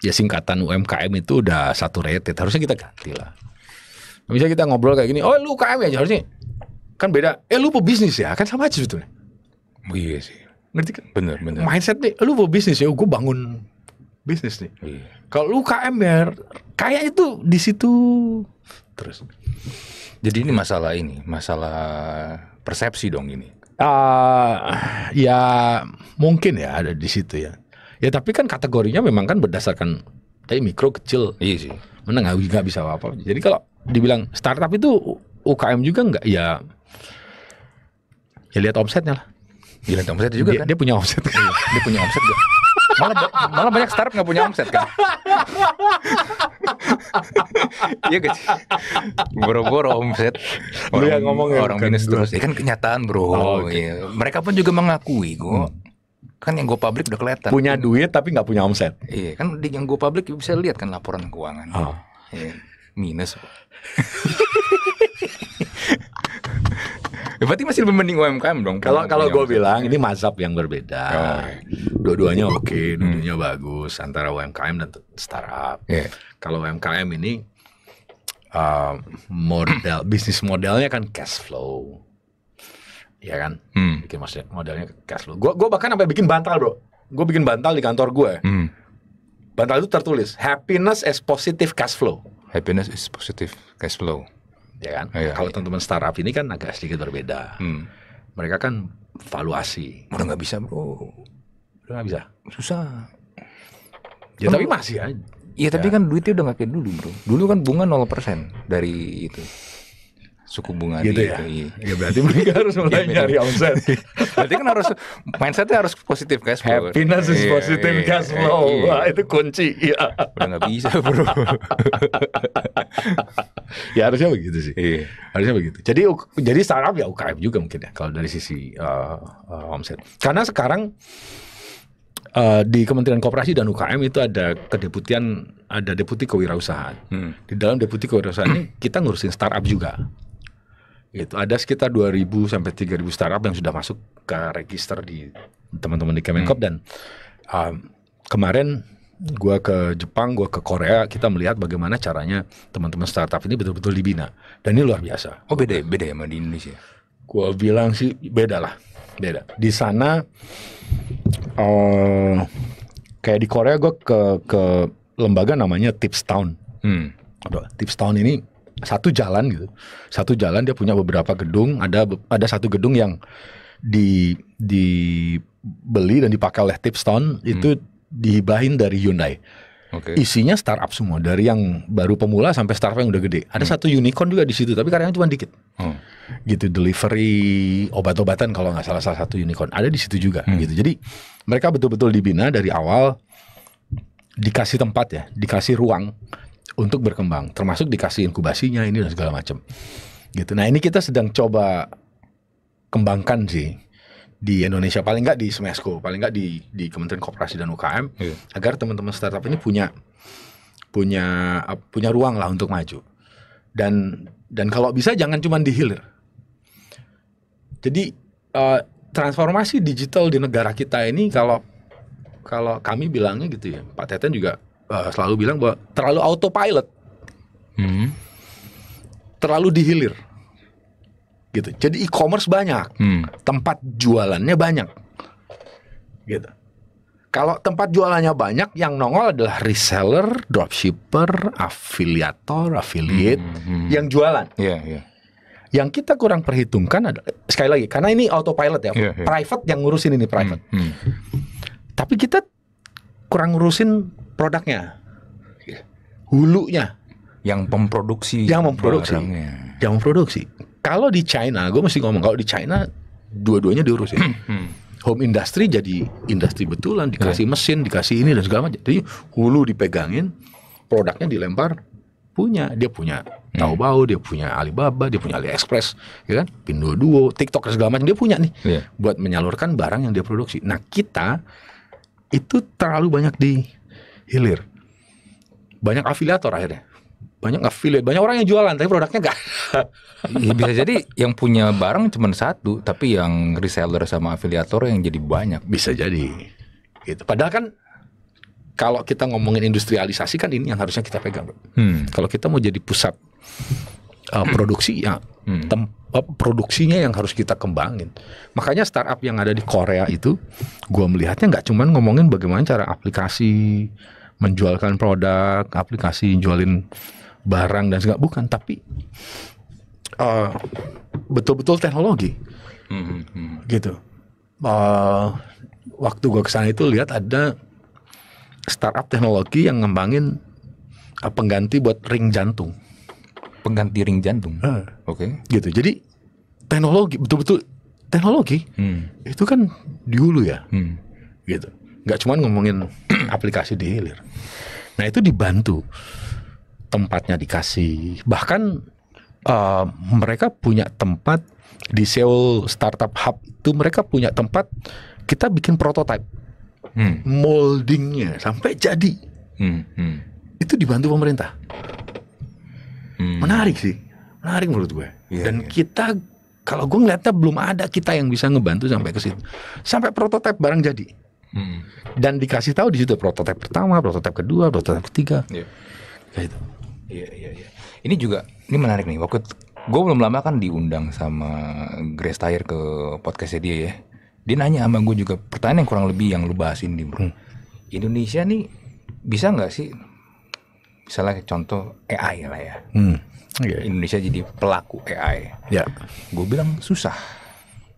ya singkatan UMKM itu udah satu rated, harusnya kita ganti lah Misalnya kita ngobrol kayak gini, oh lu UKM ya harusnya kan beda. Eh lu pebisnis ya, kan sama aja sebetulnya. Oh, iya sih. Ngerti kan? Bener, bener. Mindset nih, eh, lu pebisnis ya, gue bangun bisnis nih. Iya. Kalau lu UKM ya, kayak itu di situ terus. Jadi ini masalah ini, masalah persepsi dong ini. Uh, ya mungkin ya ada di situ ya. Ya tapi kan kategorinya memang kan berdasarkan tapi mikro kecil. Iya sih. Menengah nggak bisa apa-apa. Jadi kalau dibilang startup itu UKM juga nggak? Ya, ya lihat omsetnya lah. Ya, lihat omset juga dia, kan? Dia punya omset kan? dia punya omset juga. Malah, malah banyak startup nggak punya omset kan? Iya guys Boro-boro omset orang, yang ngomong ya, orang ya, minus terus Ya kan kenyataan bro oh, okay. ya. Mereka pun juga mengakui gua hmm kan yang gue publik udah kelihatan punya kan. duit tapi nggak punya omset iya kan di yang gue publik bisa lihat kan laporan keuangan oh. ya. minus ya, berarti masih lebih mending UMKM dong. Kalau kalau iya, gue bilang ini mazhab yang berbeda. Oh. Dua-duanya hmm. oke, okay, hmm. dua-duanya bagus antara UMKM dan startup. Yeah. Kalau UMKM ini uh, modal [clears throat] bisnis modelnya kan cash flow. Iya kan? Hmm. Bikin maksudnya modelnya cash flow. Gue bahkan sampai bikin bantal, Bro. Gue bikin bantal di kantor gue. Ya. Hmm. Bantal itu tertulis happiness as positive cash flow happiness is positive cash flow. Ya kan? Ya, Kalau ya. teman-teman startup ini kan agak sedikit berbeda. Hmm. Mereka kan valuasi. Udah nggak bisa bro. Udah nggak bisa. Susah. Ya tapi masih aja. Iya, ya, ya tapi kan duitnya udah nggak kayak dulu bro. Dulu kan bunga 0% dari itu suku bunga gitu ya. Itu, iya. ya berarti mereka harus [laughs] iya, mulai nyari omset. berarti kan harus mindsetnya harus positif guys, Happiness is iya, positive yeah, cash flow. Yeah, Wah, itu kunci. Iya. Udah nggak bisa bro. [laughs] ya harusnya begitu sih. Iya. Harusnya begitu. Jadi jadi startup ya UKM juga mungkin ya kalau dari sisi uh, uh, omset. Karena sekarang uh, di Kementerian Koperasi dan UKM itu ada kedeputian, ada deputi kewirausahaan. Hmm. Di dalam deputi kewirausahaan ini kita ngurusin startup juga. Iya. Itu ada sekitar 2000 sampai 3000 startup yang sudah masuk ke register di teman-teman di Kemenkop hmm. dan um, kemarin gua ke Jepang, gua ke Korea, kita melihat bagaimana caranya teman-teman startup ini betul-betul dibina. Dan ini luar biasa. Oh beda ya, beda ya sama di Indonesia. Gua bilang sih beda lah, beda. Di sana, uh, kayak di Korea gua ke ke lembaga namanya Tips Town. Hmm. Tips Town ini satu jalan gitu. Satu jalan dia punya beberapa gedung, ada ada satu gedung yang di dibeli dan dipakai oleh Tipstone hmm. itu dihibahin dari Hyundai. Okay. Isinya startup semua dari yang baru pemula sampai startup yang udah gede. Ada hmm. satu unicorn juga di situ, tapi karyanya cuma dikit. Hmm. Gitu delivery obat-obatan kalau nggak salah salah satu unicorn ada di situ juga. Hmm. Gitu. Jadi mereka betul-betul dibina dari awal, dikasih tempat ya, dikasih ruang untuk berkembang, termasuk dikasih inkubasinya ini dan segala macam. Gitu. Nah, ini kita sedang coba kembangkan sih di Indonesia paling nggak di Smesco paling nggak di di Kementerian Koperasi dan UKM yeah. agar teman-teman startup ini punya punya punya ruang lah untuk maju. Dan dan kalau bisa jangan cuma di hilir. Jadi uh, transformasi digital di negara kita ini kalau kalau kami bilangnya gitu ya, Pak Teten juga uh, selalu bilang bahwa terlalu autopilot, hmm. terlalu dihilir, gitu. Jadi e-commerce banyak, hmm. tempat jualannya banyak, gitu. Kalau tempat jualannya banyak, yang nongol adalah reseller, dropshipper, afiliator, affiliate hmm, hmm. hmm. yang jualan. Yeah, yeah. Yang kita kurang perhitungkan adalah sekali lagi karena ini autopilot ya, yeah, yeah. private yang ngurusin ini private. Hmm, hmm. Tapi kita kurang ngurusin produknya, hulunya, yang memproduksi, yang memproduksi, barangnya. yang memproduksi. Kalau di China, gue mesti ngomong kalau di China dua-duanya diurus ya. Hmm. Home industry jadi industri betulan, dikasih yeah. mesin, dikasih ini dan segala macam. Jadi hulu dipegangin, produknya dilempar punya, dia punya hmm. bau, dia punya Alibaba, dia punya AliExpress, ya kan? Duo, TikTok dan segala macam dia punya nih yeah. buat menyalurkan barang yang dia produksi. Nah, kita itu terlalu banyak di hilir. Banyak afiliator akhirnya. Banyak afiliator, banyak orang yang jualan tapi produknya enggak. [laughs] ya, bisa jadi yang punya barang cuma satu, tapi yang reseller sama afiliator yang jadi banyak. Bisa jadi. Gitu. Padahal kan kalau kita ngomongin industrialisasi kan ini yang harusnya kita pegang. Hmm. Kalau kita mau jadi pusat uh, [clears throat] produksi ya hmm. tem, uh, produksinya yang harus kita kembangin. Makanya startup yang ada di Korea itu, gua melihatnya nggak cuman ngomongin bagaimana cara aplikasi menjualkan produk, aplikasi, jualin barang dan segala bukan, tapi betul eh, betul-betul teknologi, mm hmm. gitu. Uh, waktu gua kesana itu lihat ada startup teknologi yang ngembangin uh, pengganti buat ring jantung. Pengganti ring jantung. Uh, Oke. Okay. Gitu. Jadi teknologi betul-betul teknologi mm. itu kan dulu ya, mm. gitu nggak cuma ngomongin [clears throat] aplikasi di hilir. Nah itu dibantu tempatnya dikasih, bahkan uh, mereka punya tempat di Seoul Startup Hub itu mereka punya tempat kita bikin prototipe hmm. moldingnya sampai jadi hmm. Hmm. itu dibantu pemerintah hmm. menarik sih menarik menurut gue yeah, dan yeah. kita kalau gue ngeliatnya belum ada kita yang bisa ngebantu sampai ke situ sampai prototipe barang jadi Hmm. Dan dikasih tahu di situ prototipe pertama, prototipe kedua, prototipe ketiga. Iya. Iya, yeah, gitu. Iya, iya, iya. Ini juga ini menarik nih. Waktu gue belum lama kan diundang sama Grace Tire ke podcastnya dia ya. Dia nanya sama gue juga pertanyaan yang kurang lebih yang lu bahasin di Hmm. Indonesia nih bisa nggak sih misalnya contoh AI lah ya. Hmm. Okay. Iya. Indonesia jadi pelaku AI. Ya. Yeah. Gue bilang susah.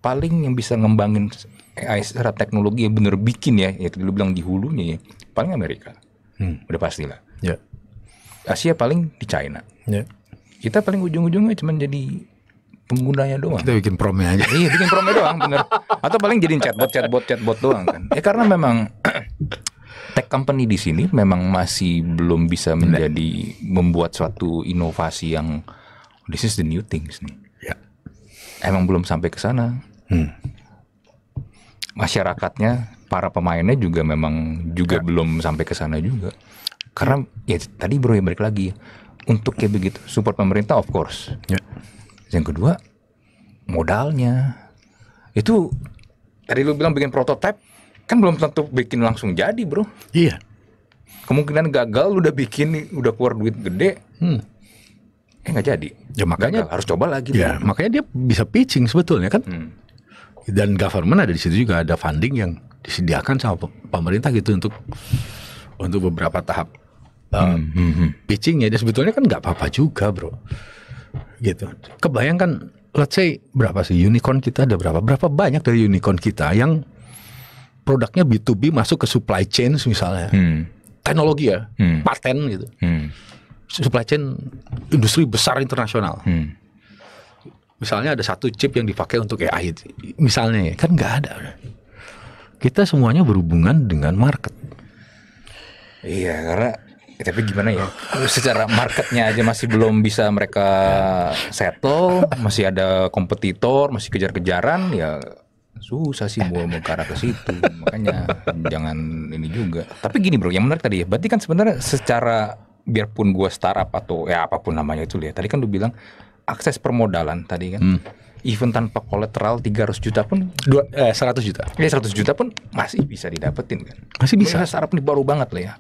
Paling yang bisa ngembangin AI secara teknologi yang bener bikin ya, ya dulu bilang di hulunya ya, paling Amerika. Hmm. Udah pastilah. Yeah. Asia paling di China. Yeah. Kita paling ujung-ujungnya cuma jadi penggunanya doang. Kita bikin promnya aja. iya, bikin promnya doang, bener. Atau paling jadi chatbot, chatbot, chatbot doang kan. Ya karena memang [clears throat] tech company di sini memang masih belum bisa menjadi membuat suatu inovasi yang oh, this is the new things nih. Ya. Emang belum sampai ke sana. Hmm masyarakatnya, para pemainnya juga memang juga ya. belum sampai ke sana juga. Karena ya tadi bro ya balik lagi untuk kayak begitu support pemerintah of course. Ya. Yang kedua modalnya itu tadi lu bilang bikin prototipe kan belum tentu bikin langsung jadi bro. Iya. Kemungkinan gagal lu udah bikin udah keluar duit gede. Hmm eh nggak jadi. Ya makanya Gagal, harus coba lagi. Ya, makanya dia bisa pitching sebetulnya kan. Hmm dan government ada di situ juga ada funding yang disediakan sama pemerintah gitu untuk untuk beberapa tahap uh, hmm, hmm, hmm. dan sebetulnya kan nggak apa-apa juga bro gitu kebayangkan let's say berapa sih unicorn kita ada berapa berapa banyak dari unicorn kita yang produknya B2B masuk ke supply chain misalnya hmm. teknologi ya hmm. paten gitu hmm. supply chain industri besar internasional hmm misalnya ada satu chip yang dipakai untuk AI misalnya ya kan nggak ada kita semuanya berhubungan dengan market iya karena tapi gimana ya secara marketnya aja masih belum bisa mereka settle masih ada kompetitor masih kejar-kejaran ya susah sih mau mau ke arah situ makanya jangan ini juga tapi gini bro yang menarik tadi ya berarti kan sebenarnya secara biarpun gua startup atau ya apapun namanya itu ya tadi kan lu bilang akses permodalan tadi kan. Hmm. Even tanpa kolateral 300 juta pun dua, eh, 100 juta. Ya 100 juta pun masih bisa didapetin kan. Masih bisa. Karena startup ini baru banget lah ya.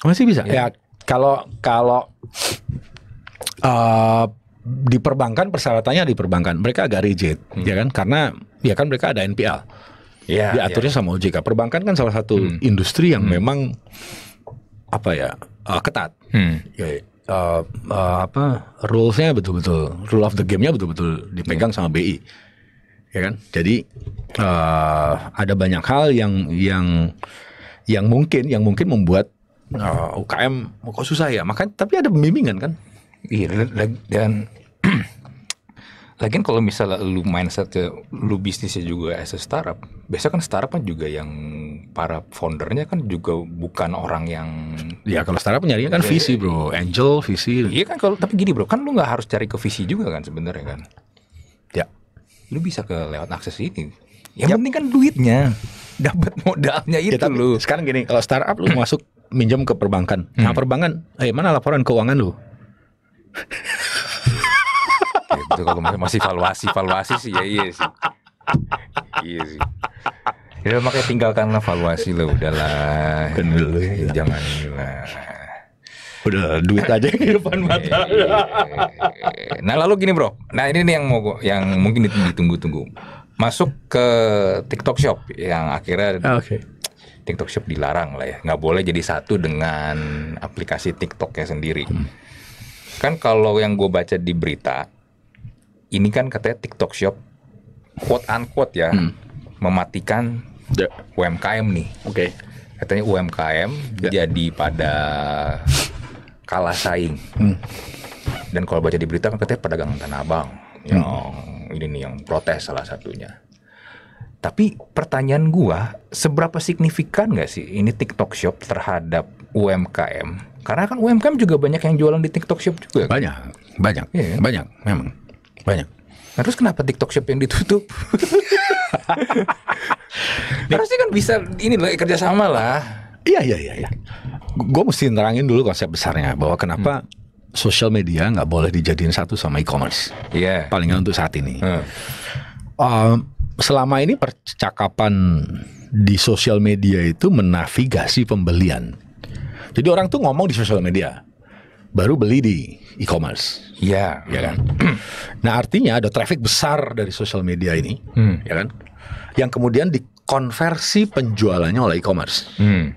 Masih bisa. Ya, ya kalau kalau uh, di perbankan persyaratannya di perbankan mereka agak rigid hmm. ya kan karena ya kan mereka ada NPL. Ya, diaturnya ya. sama OJK. Perbankan kan salah satu hmm. industri yang hmm. memang apa ya uh, ketat. Hmm. Ya, ya uh, uh, apa rulesnya betul-betul rule of the game-nya betul-betul dipegang sama BI ya kan jadi uh, ada banyak hal yang yang yang mungkin yang mungkin membuat uh, UKM kok susah ya makanya tapi ada pembimbingan kan iya dan Lagian kalau misalnya lu ke lu bisnisnya juga as a startup, biasa kan startup kan juga yang para foundernya kan juga bukan orang yang ya kalau startup nyarinya kan iya, iya. visi bro, angel visi. Iya kan kalau tapi gini bro, kan lu nggak harus cari ke visi juga kan sebenarnya kan. Ya. Lu bisa ke lewat akses ini. Yang ya. penting kan duitnya, dapat modalnya ya, itu ya, lu. Sekarang gini, kalau startup lu masuk minjem ke perbankan. Nah, hmm. Nah perbankan, eh mana laporan keuangan lu? [laughs] gitu kalau masih valuasi valuasi sih ya iya sih iya sih ya makanya tinggalkanlah valuasi lo udahlah Bener, ya, jangan lah udah duit aja di depan eh, mata. Eh, eh. nah lalu gini bro, nah ini nih yang mau gua, yang mungkin ditunggu-tunggu masuk ke TikTok Shop yang akhirnya ah, okay. TikTok Shop dilarang lah ya, nggak boleh jadi satu dengan aplikasi TikToknya sendiri. Hmm. Kan kalau yang gue baca di berita ini kan katanya TikTok Shop quote unquote ya hmm. mematikan yeah. UMKM nih. Oke. Okay. Katanya UMKM yeah. jadi pada kalah saing. Hmm. Dan kalau baca di berita kan katanya pedagang tanah abang hmm. yang hmm. ini nih yang protes salah satunya. Tapi pertanyaan gua, seberapa signifikan gak sih ini TikTok Shop terhadap UMKM? Karena kan UMKM juga banyak yang jualan di TikTok Shop juga. Banyak, kan? banyak, yeah. Iya kan? banyak memang. Banyak. Nah, terus kenapa TikTok Shop yang ditutup? [laughs] Harusnya kan bisa ini lah kerjasama lah. Iya iya iya. iya. Gue mesti nerangin dulu konsep besarnya bahwa kenapa hmm. sosial media nggak boleh dijadiin satu sama e-commerce. Iya. Yeah. Paling hmm. untuk saat ini. Hmm. Um, selama ini percakapan di sosial media itu menavigasi pembelian. Jadi orang tuh ngomong di sosial media baru beli di e-commerce. Iya, yeah. ya kan. [clears throat] nah, artinya ada traffic besar dari social media ini, hmm. ya kan? Yang kemudian dikonversi penjualannya oleh e-commerce. Hmm.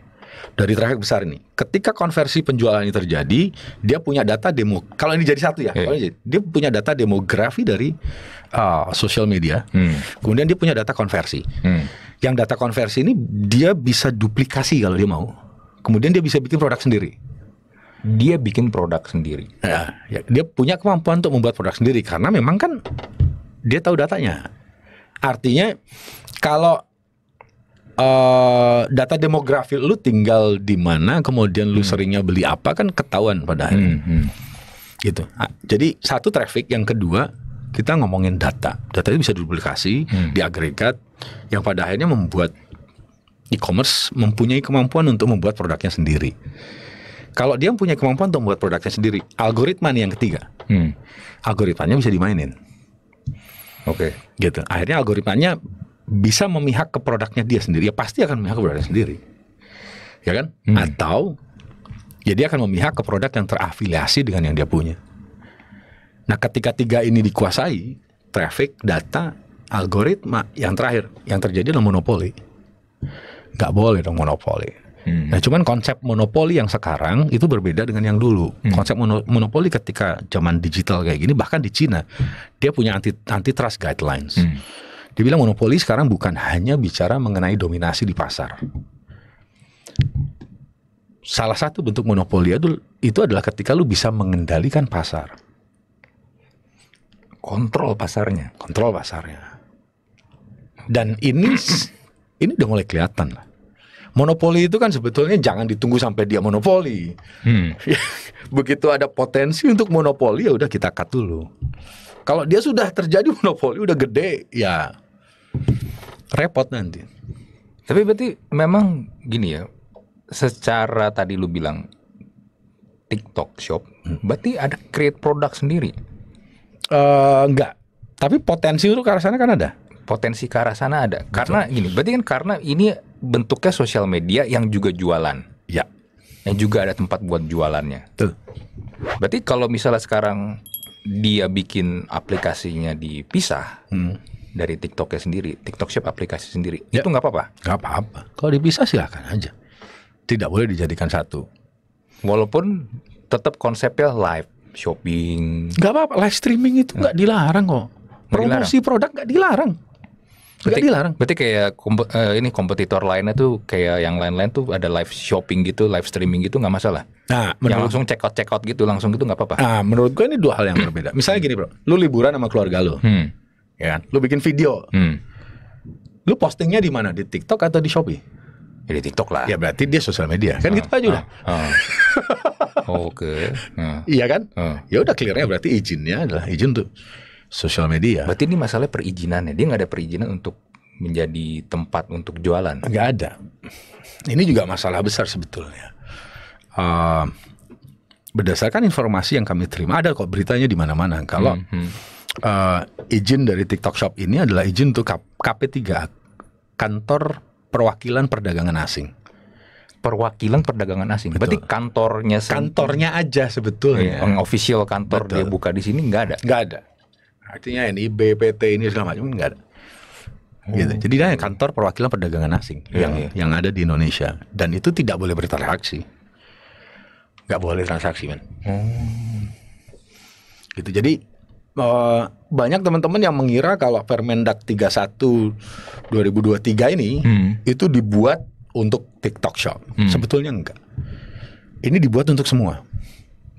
Dari traffic besar ini, ketika konversi penjualan ini terjadi, dia punya data demo. Kalau ini jadi satu ya, yeah. kalau jadi, dia punya data demografi dari uh, ah, sosial media. Hmm. Kemudian dia punya data konversi. Hmm. Yang data konversi ini dia bisa duplikasi kalau dia mau. Kemudian dia bisa bikin produk sendiri dia bikin produk sendiri. Ya, ya, dia punya kemampuan untuk membuat produk sendiri karena memang kan dia tahu datanya. Artinya kalau uh, data demografi lu tinggal di mana, kemudian lu hmm. seringnya beli apa kan ketahuan pada akhirnya. Hmm, hmm. Gitu. Ah, jadi satu traffic, yang kedua kita ngomongin data. Data itu bisa duplikasi, hmm. diagregat, yang pada akhirnya membuat e-commerce mempunyai kemampuan untuk membuat produknya sendiri. Kalau dia punya kemampuan untuk membuat produknya sendiri, algoritma nih yang ketiga. Hmm. Algoritmanya bisa dimainin. Oke. Okay. Gitu. Akhirnya algoritmanya bisa memihak ke produknya dia sendiri. Ya pasti akan memihak ke produknya sendiri. Ya kan? Hmm. Atau ya akan memihak ke produk yang terafiliasi dengan yang dia punya. Nah, ketika tiga ini dikuasai, traffic, data, algoritma, yang terakhir, yang terjadi adalah monopoli. Gak boleh dong monopoli. Hmm. Nah, cuman konsep monopoli yang sekarang itu berbeda dengan yang dulu. Hmm. Konsep monopoli ketika zaman digital kayak gini, bahkan di Cina, hmm. dia punya anti anti trust guidelines. Hmm. Dibilang monopoli sekarang bukan hanya bicara mengenai dominasi di pasar. Salah satu bentuk monopoli itu adalah ketika lu bisa mengendalikan pasar. Kontrol pasarnya. Kontrol pasarnya. Dan ini ini udah mulai kelihatan lah monopoli itu kan sebetulnya jangan ditunggu sampai dia monopoli. Hmm. [laughs] Begitu ada potensi untuk monopoli ya udah kita cut dulu. Kalau dia sudah terjadi [laughs] monopoli udah gede ya repot nanti. Tapi berarti memang gini ya, secara tadi lu bilang TikTok Shop, hmm. berarti ada create produk sendiri? Uh, enggak, tapi potensi itu ke arah sana kan ada. Potensi ke arah sana ada. Betul. Karena gini, berarti kan karena ini bentuknya sosial media yang juga jualan. Ya. Yang juga ada tempat buat jualannya. Tuh. Berarti kalau misalnya sekarang dia bikin aplikasinya dipisah hmm. dari TikToknya sendiri, TikTok Shop aplikasi sendiri, ya. itu nggak apa-apa? Nggak apa-apa. Kalau dipisah silahkan aja. Tidak boleh dijadikan satu. Walaupun tetap konsepnya live shopping. Nggak apa-apa. Live streaming itu nggak dilarang kok. Promosi produk nggak dilarang Berarti, Gak dilarang. Berarti kayak uh, ini kompetitor lainnya tuh kayak yang lain-lain tuh ada live shopping gitu, live streaming gitu nggak masalah. Nah, menurut, yang langsung check out check out gitu langsung gitu nggak apa-apa. Nah, menurut gue ini dua hal yang berbeda. Misalnya gini bro, lu liburan sama keluarga lu, hmm. ya, kan? lu bikin video, hmm. lu postingnya di mana? Di TikTok atau di Shopee? Ya, di TikTok lah. Ya berarti dia sosial media, kan oh, gitu aja udah. Oh, [laughs] Oke. Okay. Iya kan? Oh. Ya udah clearnya berarti izinnya adalah izin tuh sosial media. Berarti ini masalah perizinannya. Dia nggak ada perizinan untuk menjadi tempat untuk jualan. Nggak ada. Ini juga masalah besar sebetulnya. Uh, berdasarkan informasi yang kami terima, ada kok beritanya di mana-mana. Kalau hmm, hmm. Uh, izin dari TikTok Shop ini adalah izin untuk KP3, kantor perwakilan perdagangan asing perwakilan perdagangan asing. Betul. Berarti kantornya kantornya aja sebetulnya. Iya, yang official kantor Betul. dia buka di sini nggak ada. Nggak ada artinya ini PT ini segala macam nggak ada. Hmm. Gitu. Jadi hanya kantor perwakilan perdagangan asing yeah, yang iya. yang ada di Indonesia dan itu tidak boleh bertransaksi, nggak boleh transaksi men. Hmm. Gitu. Jadi uh, banyak teman-teman yang mengira kalau Permendak 31 2023 ini hmm. itu dibuat untuk TikTok Shop. Hmm. Sebetulnya enggak. Ini dibuat untuk semua.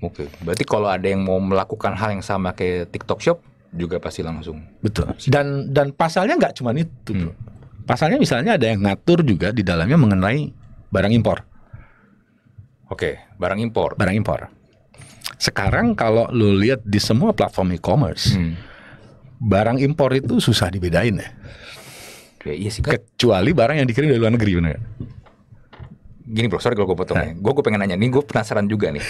Oke. Berarti kalau ada yang mau melakukan hal yang sama kayak TikTok Shop, juga pasti langsung. Betul. Dan dan pasalnya nggak cuma itu, hmm. Pasalnya misalnya ada yang ngatur juga di dalamnya mengenai barang impor. Oke, barang impor. Barang impor. Sekarang kalau lu lihat di semua platform e-commerce, hmm. barang impor itu susah dibedain ya. Oke, iya sih. Kecuali barang yang dikirim dari luar negeri, benar gini bro, sorry kalau gue potong Gue nah. ya. gue pengen nanya nih, gue penasaran juga nih.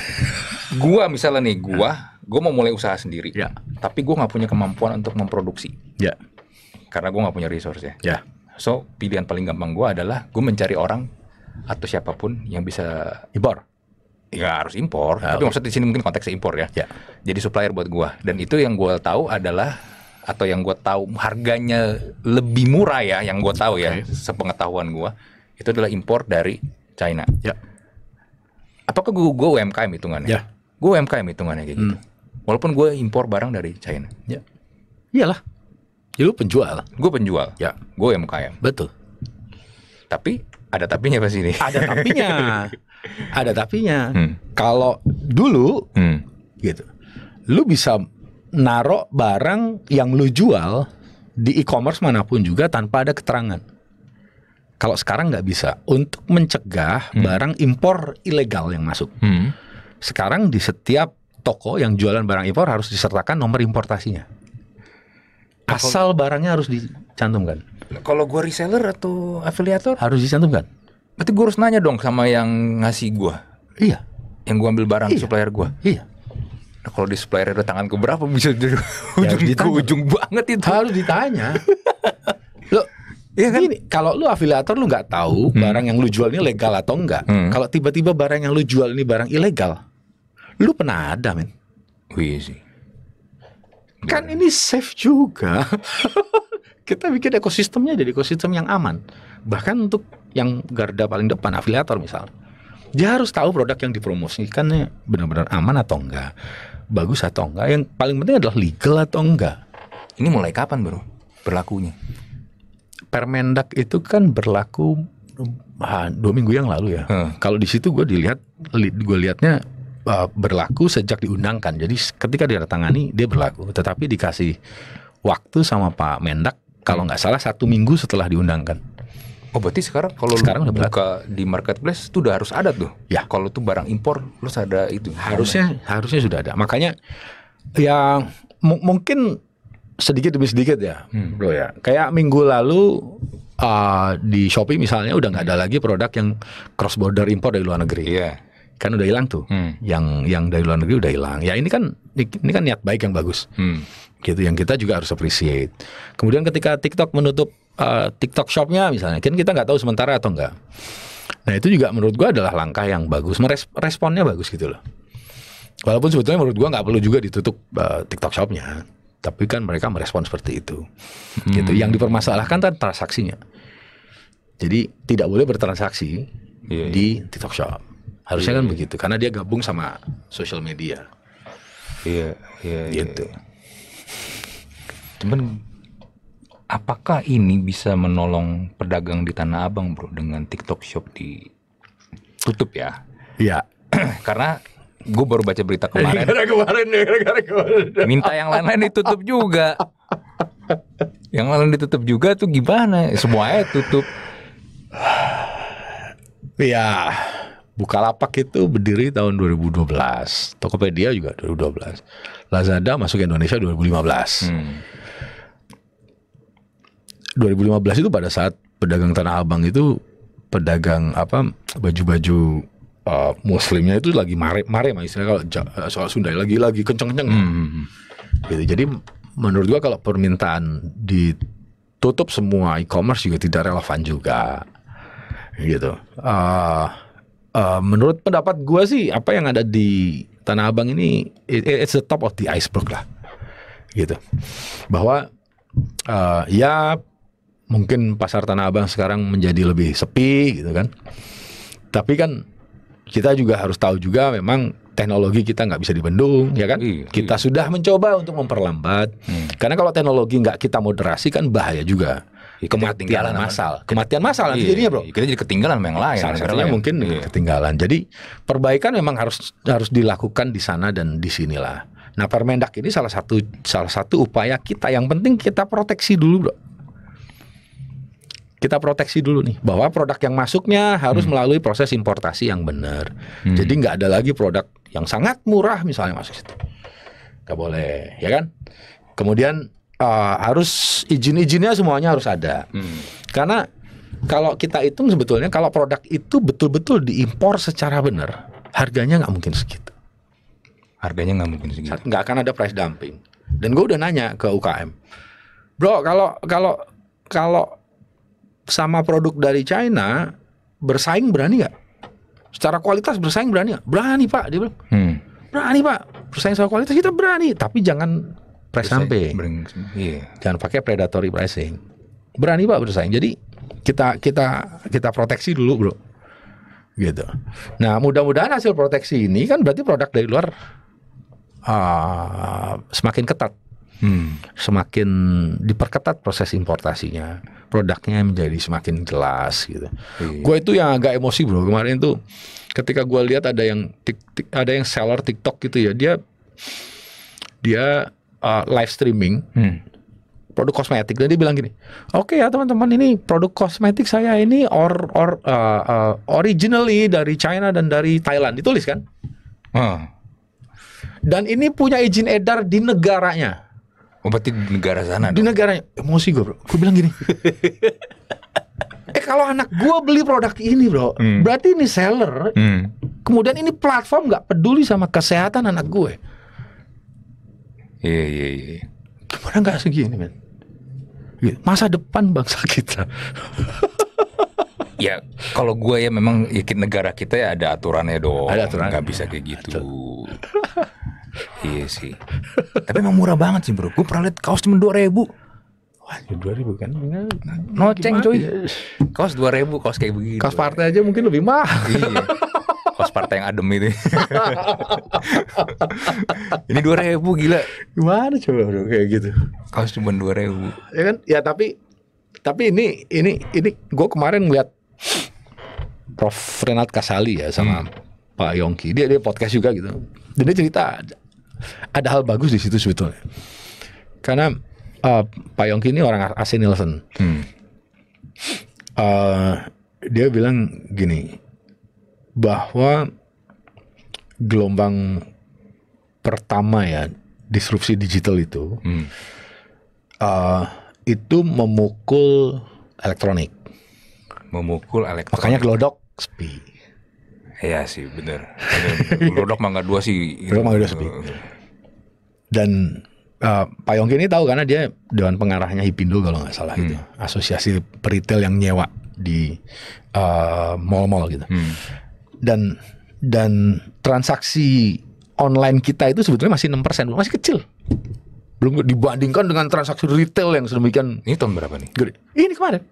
gua misalnya nih, gua nah. gue mau mulai usaha sendiri. Ya. Tapi gue nggak punya kemampuan untuk memproduksi. Ya. Karena gue nggak punya resource ya. Ya. So pilihan paling gampang gue adalah gue mencari orang atau siapapun yang bisa impor. Ya harus impor. Ya, tapi okay. maksud di sini mungkin konteksnya impor ya. ya. Jadi supplier buat gue. Dan itu yang gue tahu adalah atau yang gue tahu harganya lebih murah ya, yang gue tahu okay. ya sepengetahuan gue itu adalah impor dari China. Ya. Apakah gue, gue UMKM hitungannya? Ya. Gue UMKM hitungannya kayak gitu. hmm. gitu. Walaupun gue impor barang dari China. Ya. Iyalah. Ya lu penjual. Gue penjual. Ya. Gue UMKM. Betul. Tapi ada tapinya pas ini. Ada tapinya. [laughs] ada tapinya. Hmm. Kalau dulu hmm. gitu. Lu bisa naruh barang yang lu jual di e-commerce manapun juga tanpa ada keterangan. Kalau sekarang nggak bisa untuk mencegah hmm. barang impor ilegal yang masuk. Hmm. Sekarang di setiap toko yang jualan barang impor harus disertakan nomor importasinya. Nah, Asal barangnya harus dicantumkan. Kalau gue reseller atau afiliator harus dicantumkan. Berarti gue harus nanya dong sama yang ngasih gue. Iya. Yang gue ambil barang iya. supplier gue. Iya. Nah, kalau di supplier ada tangan keberapa bisa di ya, ujung [laughs] ke ujung banget itu. Harus ditanya. [laughs] Iya kan? Gini, kalau lu afiliator lu nggak tahu hmm. barang yang lu jual ini legal atau enggak. Hmm. Kalau tiba-tiba barang yang lu jual ini barang ilegal, lu pernah ada men? Wih oh, iya sih. Kan ini safe juga. [laughs] Kita bikin ekosistemnya jadi ekosistem yang aman. Bahkan untuk yang garda paling depan afiliator misal, Dia harus tahu produk yang dipromosikannya benar-benar aman atau enggak. Bagus atau enggak. Yang paling penting adalah legal atau enggak. Ini mulai kapan, Bro? Berlakunya? Permendak itu kan berlaku ah, dua minggu yang lalu ya. Hmm. Kalau di situ gue dilihat, li, gue liatnya uh, berlaku sejak diundangkan. Jadi ketika dia tangani dia berlaku, tetapi dikasih waktu sama Pak Mendak kalau hmm. nggak salah satu minggu setelah diundangkan. Oh berarti sekarang kalau sekarang lu buka di marketplace itu udah harus ada tuh. Ya. Kalau tuh barang impor harus ada itu. Harusnya harusnya sudah ada. Makanya ya mungkin sedikit demi sedikit ya, hmm. bro ya. Kayak minggu lalu uh, di Shopee misalnya udah nggak ada lagi produk yang cross border impor dari luar negeri. Yeah. Kan udah hilang tuh. Hmm. Yang yang dari luar negeri udah hilang. Ya ini kan ini kan niat baik yang bagus. Hmm. Gitu yang kita juga harus appreciate. Kemudian ketika TikTok menutup uh, TikTok shopnya misalnya, kan kita nggak tahu sementara atau enggak. Nah itu juga menurut gua adalah langkah yang bagus. Meres responnya bagus gitu loh. Walaupun sebetulnya menurut gua nggak perlu juga ditutup uh, TikTok shopnya tapi kan mereka merespon seperti itu hmm. gitu yang dipermasalahkan kan transaksinya jadi tidak boleh bertransaksi yeah, iya. di TikTok Shop harusnya yeah, kan yeah. begitu karena dia gabung sama sosial media iya yeah, yeah, gitu yeah. cuman apakah ini bisa menolong pedagang di tanah abang bro dengan TikTok Shop ditutup ya iya [clears throat] karena gue baru baca berita kemarin. Gara kemarin, ya, gara kemarin. Minta yang lain-lain ditutup juga. yang lain ditutup juga tuh gimana? Semuanya tutup. Ya, Bukalapak itu berdiri tahun 2012. Tokopedia juga 2012. Lazada masuk ke Indonesia 2015. Hmm. 2015 itu pada saat pedagang Tanah Abang itu pedagang apa baju-baju uh, muslimnya itu lagi mare mare mah istilahnya kalau eh, soal Sunda lagi lagi kenceng-kenceng. Hmm, hmm, hmm. Gitu. Jadi menurut gua kalau permintaan ditutup semua e-commerce juga tidak relevan juga. Gitu. Uh, uh, menurut pendapat gua sih apa yang ada di Tanah Abang ini it, it's the top of the iceberg lah. Gitu. Bahwa uh, ya mungkin pasar Tanah Abang sekarang menjadi lebih sepi gitu kan. Tapi kan kita juga harus tahu juga memang teknologi kita nggak bisa dibendung ya kan iya, kita iya. sudah mencoba untuk memperlambat hmm. karena kalau teknologi nggak kita moderasi kan bahaya juga ya, kematian massal kematian massal nanti iya, jadinya bro kita jadi ketinggalan sama yang lain salah satunya ya. mungkin iya. ketinggalan jadi perbaikan memang harus harus dilakukan di sana dan di sinilah nah Permendak ini salah satu salah satu upaya kita yang penting kita proteksi dulu bro kita proteksi dulu nih bahwa produk yang masuknya harus hmm. melalui proses importasi yang benar. Hmm. Jadi nggak ada lagi produk yang sangat murah misalnya masuk situ. Nggak boleh, ya kan? Kemudian uh, harus izin-izinnya semuanya harus ada. Hmm. Karena kalau kita hitung sebetulnya kalau produk itu betul-betul diimpor secara benar, harganya nggak mungkin segitu. Harganya nggak mungkin segitu. Nggak akan ada price dumping. Dan gue udah nanya ke UKM, bro kalau kalau kalau sama produk dari China bersaing berani nggak? Secara kualitas bersaing berani nggak? Berani pak, dia bilang. Hmm. Berani pak, bersaing secara kualitas kita berani, tapi jangan price sampai, iya. Jangan pakai predatory pricing. Berani pak bersaing. Jadi kita kita kita proteksi dulu bro, gitu. Nah mudah-mudahan hasil proteksi ini kan berarti produk dari luar uh, semakin ketat hmm. semakin diperketat proses importasinya, produknya menjadi semakin jelas gitu. Iya. Gue itu yang agak emosi bro kemarin tuh ketika gue lihat ada yang tik, tik, ada yang seller TikTok gitu ya dia dia uh, live streaming. Hmm produk kosmetik dan dia bilang gini oke okay ya teman-teman ini produk kosmetik saya ini or or uh, uh, originally dari China dan dari Thailand ditulis kan hmm. dan ini punya izin edar di negaranya Oh, berarti di negara sana. Di dong. negara emosi gue bro. Gue bilang gini. [laughs] eh kalau anak gue beli produk ini bro, hmm. berarti ini seller. Hmm. Kemudian ini platform nggak peduli sama kesehatan anak gue. Iya iya iya. Gimana nggak segini men? Iya, masa depan bangsa kita. ya kalau gue ya memang ya, negara kita ya ada aturannya dong. Ada aturan. Gak bisa kayak gitu iya sih tapi emang murah banget sih bro gue pernah liat kaos cuma dua ribu Wah, ya dua ribu kan? Nah, Noceng coy. Kaos dua ribu, kaos kayak begini. Kaos partai aja mungkin lebih mahal. iya. Kaos partai yang adem ini. [laughs] Ini dua ribu gila. Gimana coba bro kayak gitu? Kaos cuma dua ribu. Ya kan? Ya tapi tapi ini ini ini gue kemarin ngeliat Prof Renat Kasali ya sama hmm. Pak Yongki. Dia dia podcast juga gitu. Dan dia cerita ada hal bagus di situ sebetulnya. Karena uh, Pak Yongki ini orang AC Nielsen. Hmm. Uh, dia bilang gini bahwa gelombang pertama ya disrupsi digital itu hmm. uh, itu memukul elektronik memukul elektronik makanya gelodok sepi Iya sih bener, gelodok mangga dua sih gelodok mangga dua sepi dan uh, Pak Yongki ini tahu karena dia dewan pengarahnya Hipindo kalau nggak salah gitu. hmm. gitu asosiasi peritel yang nyewa di uh, mall-mall gitu hmm. dan dan transaksi online kita itu sebetulnya masih 6% masih kecil belum dibandingkan dengan transaksi retail yang sedemikian ini tahun berapa nih ini kemarin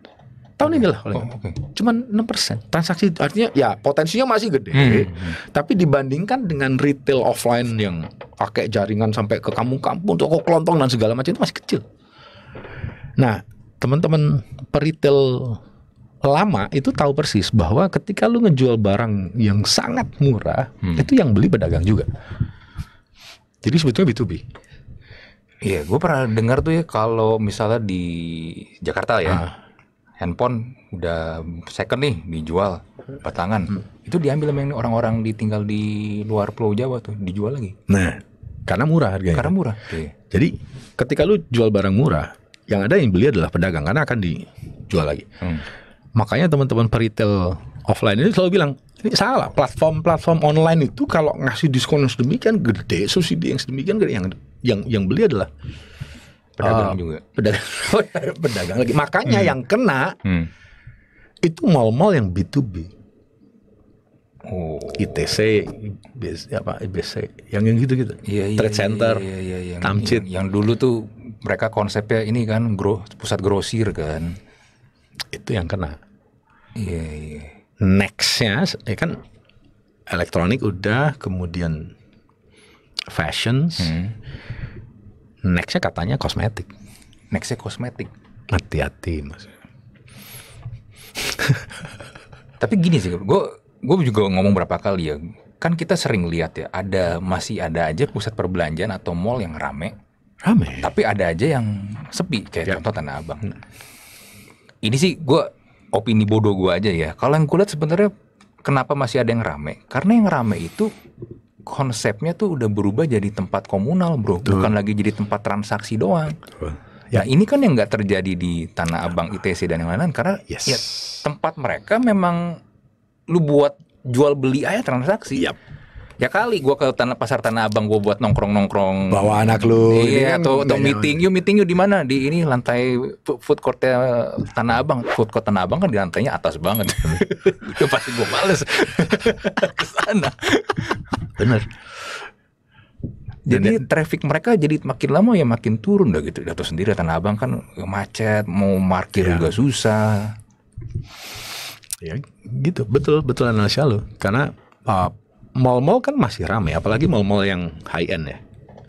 tahun ini lah oh, okay. cuman 6% transaksi artinya ya potensinya masih gede hmm. hmm. tapi dibandingkan dengan retail offline yang pakai jaringan sampai ke kampung-kampung toko kelontong dan segala macam itu masih kecil nah teman-teman peritel lama itu tahu persis bahwa ketika lu ngejual barang yang sangat murah, hmm. itu yang beli pedagang juga. Jadi sebetulnya B2B. Iya, gue pernah dengar tuh ya kalau misalnya di Jakarta ya, ah handphone udah second nih dijual batangan hmm. itu diambil sama orang-orang ditinggal di luar Pulau Jawa tuh dijual lagi nah karena murah harganya karena murah okay. Iya. jadi ketika lu jual barang murah yang ada yang beli adalah pedagang karena akan dijual lagi hmm. makanya teman-teman peritel offline ini selalu bilang ini salah platform-platform online itu kalau ngasih diskon yang sedemikian gede subsidi yang sedemikian gede yang yang yang beli adalah pedagang uh, juga pedagang [laughs] pedagang lagi makanya hmm. yang kena hmm. itu mal-mal yang B2B Oh. ITC, IBC, apa IBC, yang yang gitu-gitu. Iya, iya, Trade iya, Center, iya, iya, iya, yang, Tamcit. Yang, yang dulu tuh mereka konsepnya ini kan grow, pusat grosir kan. Itu yang kena. Iya, iya. Nextnya ya kan elektronik udah, kemudian fashions, hmm nextnya katanya kosmetik nextnya kosmetik hati-hati mas [laughs] tapi gini sih gue gue juga ngomong berapa kali ya kan kita sering lihat ya ada masih ada aja pusat perbelanjaan atau mall yang rame rame tapi ada aja yang sepi kayak ya. contoh tanah abang hmm. ini sih gue opini bodoh gue aja ya kalau yang kulihat sebenarnya kenapa masih ada yang rame karena yang rame itu konsepnya tuh udah berubah jadi tempat komunal, bro. Betul. Bukan lagi jadi tempat transaksi doang. Betul. Ya. Nah, ini kan yang nggak terjadi di Tanah Abang, ITC dan yang lain-lain karena yes. ya tempat mereka memang lu buat jual beli aja transaksi. Yep ya kali gue ke tanah pasar tanah abang gue buat nongkrong nongkrong bawa anak lu iya kan atau, atau meeting you meeting you di mana di ini lantai food courtnya tanah abang food court tanah abang kan di lantainya atas banget [laughs] itu pasti gue males [laughs] kesana bener jadi Dan, ya- traffic mereka jadi makin lama ya makin turun dah gitu. Atau sendiri Tanah Abang kan macet, mau parkir iya. juga susah. Ya gitu, betul betul analisa lo. Karena uh, mall-mall kan masih ramai, apalagi mall-mall yang high end ya.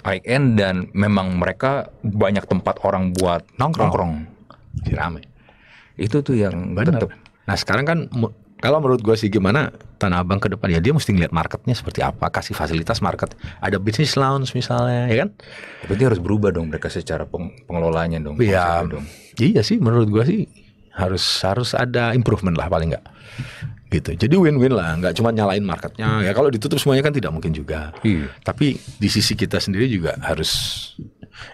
High end dan memang mereka banyak tempat orang buat nongkrong. nongkrong. Masih iya. ramai. Itu tuh yang tetap. Nah sekarang kan kalau menurut gue sih gimana Tanah Abang ke depan ya dia mesti ngeliat marketnya seperti apa kasih fasilitas market ada bisnis lounge misalnya ya kan Tapi berarti harus berubah dong mereka secara peng pengelolaannya dong Iya. dong. iya sih menurut gue sih harus harus ada improvement lah paling nggak gitu. Jadi win-win lah, nggak cuma nyalain marketnya. Hmm. Ya kalau ditutup semuanya kan tidak mungkin juga. Iya. Tapi di sisi kita sendiri juga harus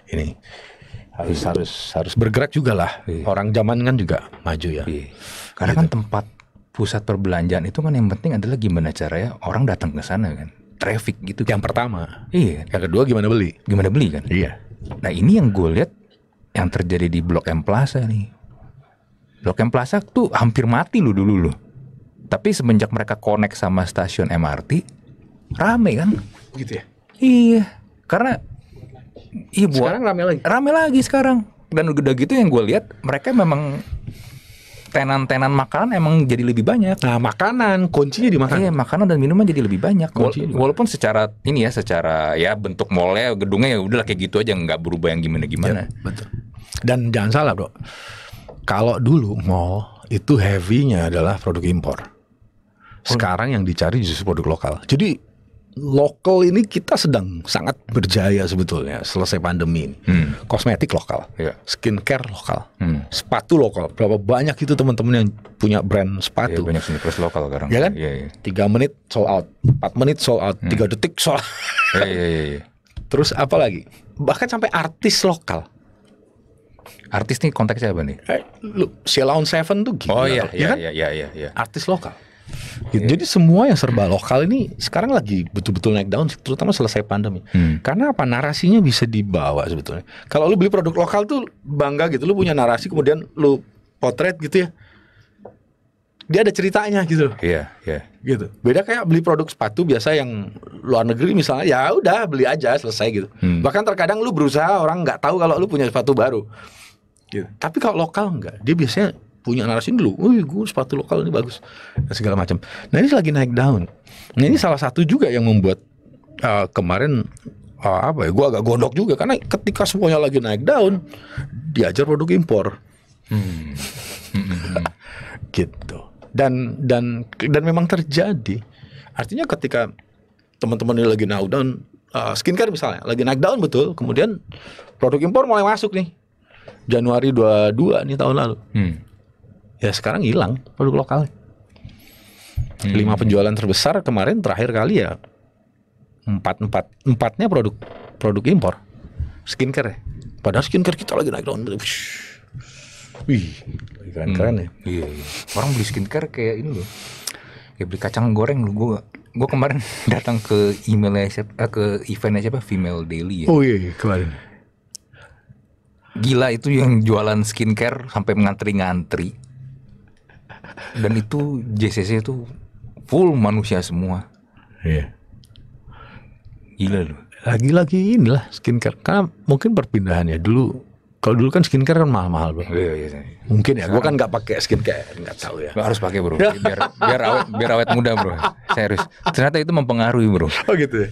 ini harus harus harus bergerak juga lah. Iya. Orang zaman kan juga maju ya. Iya. Karena gitu. kan tempat pusat perbelanjaan itu kan yang penting adalah gimana caranya orang datang ke sana kan. Traffic gitu. Yang pertama. Iya. Yang kedua gimana beli? Gimana beli kan? Iya. Nah ini yang gue lihat yang terjadi di Blok M Plaza nih. Blok M Plaza tuh hampir mati lu dulu loh. Tapi semenjak mereka connect sama stasiun MRT, rame kan? Gitu ya? Iya, karena iya buat sekarang rame lagi. Rame lagi sekarang. Dan udah gitu yang gue lihat mereka memang tenan-tenan makanan emang jadi lebih banyak. Nah, makanan kuncinya di makanan. Iya, makanan dan minuman jadi lebih banyak. Wala walaupun secara ini ya, secara ya bentuk mallnya, gedungnya ya udahlah kayak gitu aja nggak berubah yang gimana-gimana. Ya, betul. Dan jangan salah, Bro. Kalau dulu mall itu heavy-nya adalah produk impor. Sekarang yang dicari justru produk lokal. Jadi lokal ini kita sedang sangat berjaya sebetulnya selesai pandemi ini. Hmm. Kosmetik lokal, yeah. skincare lokal, hmm. sepatu lokal. Berapa banyak itu teman-teman yang punya brand iya, sepatu? Yeah, banyak sneakers lokal sekarang. Ya kan? Yeah, yeah. Tiga menit sold out, empat menit sold out, hmm. detik sold out. yeah, yeah, yeah, yeah. Terus apa lagi? Bahkan sampai artis lokal. Artis nih konteksnya apa nih? Eh, lu, Sheila on Seven tuh gila. Oh iya, ya iya, kan? iya, iya, iya, iya. Artis lokal Gitu. Yeah. Jadi semua yang serba lokal ini sekarang lagi betul-betul naik daun, terutama selesai pandemi. Hmm. Karena apa? Narasinya bisa dibawa sebetulnya. Kalau lu beli produk lokal tuh bangga gitu, lu punya narasi, kemudian lu potret gitu ya. Dia ada ceritanya gitu. Iya, yeah, iya. Yeah. Gitu. Beda kayak beli produk sepatu biasa yang luar negeri misalnya, ya udah beli aja selesai gitu. Hmm. Bahkan terkadang lu berusaha orang nggak tahu kalau lu punya sepatu baru. Gitu. Tapi kalau lokal enggak, dia biasanya punya narasi dulu. Wih, gue sepatu lokal ini bagus dan segala macam. Nah ini lagi naik down, Nah ini salah satu juga yang membuat uh, kemarin uh, apa ya? Gue agak godok juga karena ketika semuanya lagi naik down, diajar produk impor. Hmm. [laughs] gitu. Dan dan dan memang terjadi. Artinya ketika teman-teman ini lagi naik down, uh, eh, skincare misalnya lagi naik down betul, kemudian produk impor mulai masuk nih. Januari 22 nih tahun lalu. Hmm ya sekarang hilang produk lokal. Hmm. Lima penjualan terbesar kemarin terakhir kali ya empat empat empatnya produk produk impor skincare. Ya. Padahal skincare kita lagi naik daun. Wih, keren keren hmm. ya. Iya, iya. Orang beli skincare kayak ini loh. Kayak beli kacang goreng loh. gua gue kemarin [laughs] datang ke emailnya siapa eh, ke eventnya siapa female daily ya oh iya, iya kemarin gila itu yang jualan skincare sampai mengantri ngantri dan itu JCC itu full manusia semua. Iya. Gila loh. Lagi-lagi inilah skincare karena mungkin perpindahannya dulu kalau dulu kan skincare kan mahal-mahal bro. Iya, iya, iya. Mungkin ya, gue kan nggak pakai skincare, nggak tahu ya. Gak harus pakai bro, biar biar awet biar awet muda bro. Serius, ternyata itu mempengaruhi bro. Oh gitu. ya